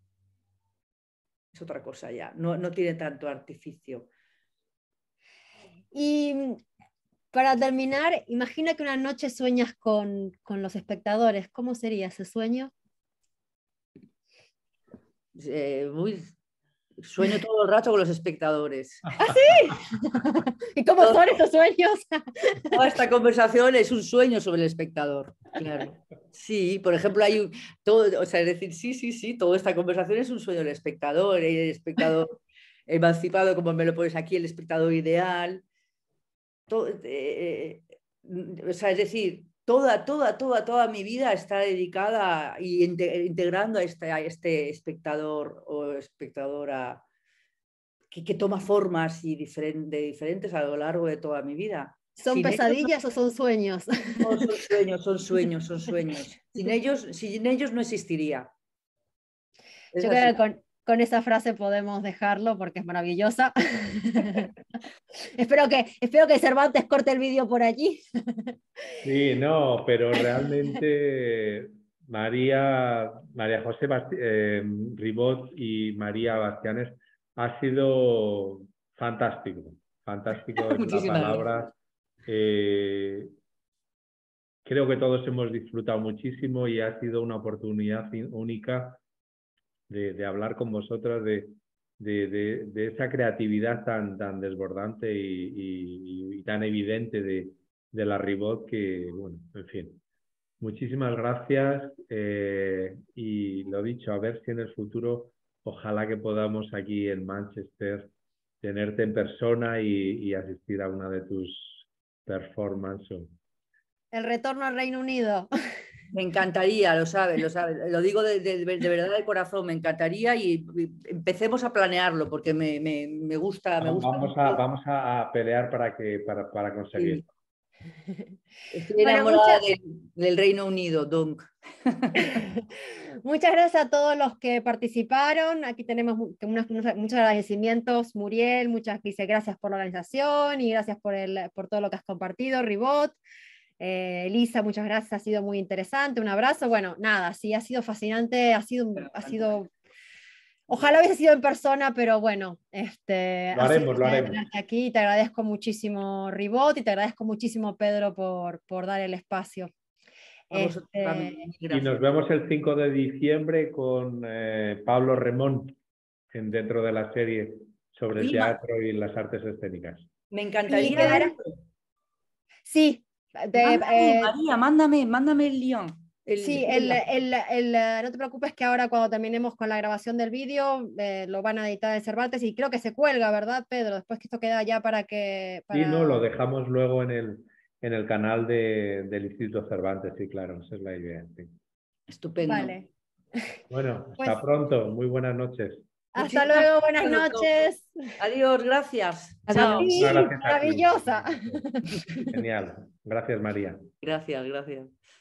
es otra cosa ya, no, no tiene tanto artificio. Y para terminar, imagina que una noche sueñas con, los espectadores. ¿Cómo sería ese sueño? Eh, sueño todo el rato con los espectadores. ¿Ah, sí? ¿Y cómo son esos sueños? Toda esta conversación es un sueño sobre el espectador, claro. Sí, por ejemplo, hay todo, o sea, es decir, sí, sí, sí, toda esta conversación es un sueño del espectador, el espectador emancipado, como me lo pones aquí, el espectador ideal, eh, eh, eh, es decir, toda, toda, toda, toda mi vida está dedicada y integrando este, a este, espectador o espectadora que, toma formas y de diferentes a lo largo de toda mi vida. ¿Son pesadillas o son sueños? son sueños, son sueños, son sueños. Sin ellos, ellos no existiría con esa frase podemos dejarlo porque es maravillosa. espero, que, espero que Cervantes corte el vídeo por allí. sí, no, pero realmente María, María José eh, Ribot y María Bastianes ha sido fantástico, fantástico en las palabras. Eh, creo que todos hemos disfrutado muchísimo y ha sido una oportunidad única de, hablar con vosotras de, de, esa creatividad tan, tan desbordante y, y, tan evidente de, de la Ribot que, bueno, en fin. Muchísimas gracias eh, y lo dicho, a ver si en el futuro ojalá que podamos aquí en Manchester tenerte en persona y, y asistir a una de tus performances. El retorno al Reino Unido. Me encantaría, lo sabes, lo Lo digo de, verdad de corazón, me encantaría y empecemos a planearlo porque me, gusta, Vamos a, pelear para, que, para, para conseguirlo. Estoy enamorada del, Reino Unido, Donk. muchas gracias a todos los que participaron. Aquí tenemos muchos agradecimientos, Muriel, muchas gracias por la organización y gracias por, por todo lo que has compartido, Ribot. Eh, Lisa, muchas gracias, ha sido muy interesante, un abrazo. Bueno, nada, sí, ha sido fascinante, ha sido, ha sido Ojalá hubiese sido en persona, pero bueno, este, lo haremos, lo haremos. Aquí te agradezco muchísimo, Ribot, y te agradezco muchísimo, Pedro, por, por dar el espacio. Este, y nos vemos el 5 de diciembre con eh, Pablo Remón en, dentro de la serie sobre teatro y las artes escénicas. Me encantaría. Sí, eh, María, mándame, mándame el guión. sí, el, eh, no te preocupes que ahora cuando terminemos con la grabación del vídeo eh, lo van a editar de Cervantes y creo que se cuelga, ¿verdad, Pedro? Después que esto queda ya para que... y no, lo dejamos luego en el, en el canal de, del Instituto Cervantes, sí, claro, esa es la idea. Estupendo. Vale. Bueno, hasta pues pronto, muy buenas noches. Hasta luego, buenas noches. Adiós, gracias. Adiós. gracias maravillosa. Genial. Gracias, María. Gracias, gracias.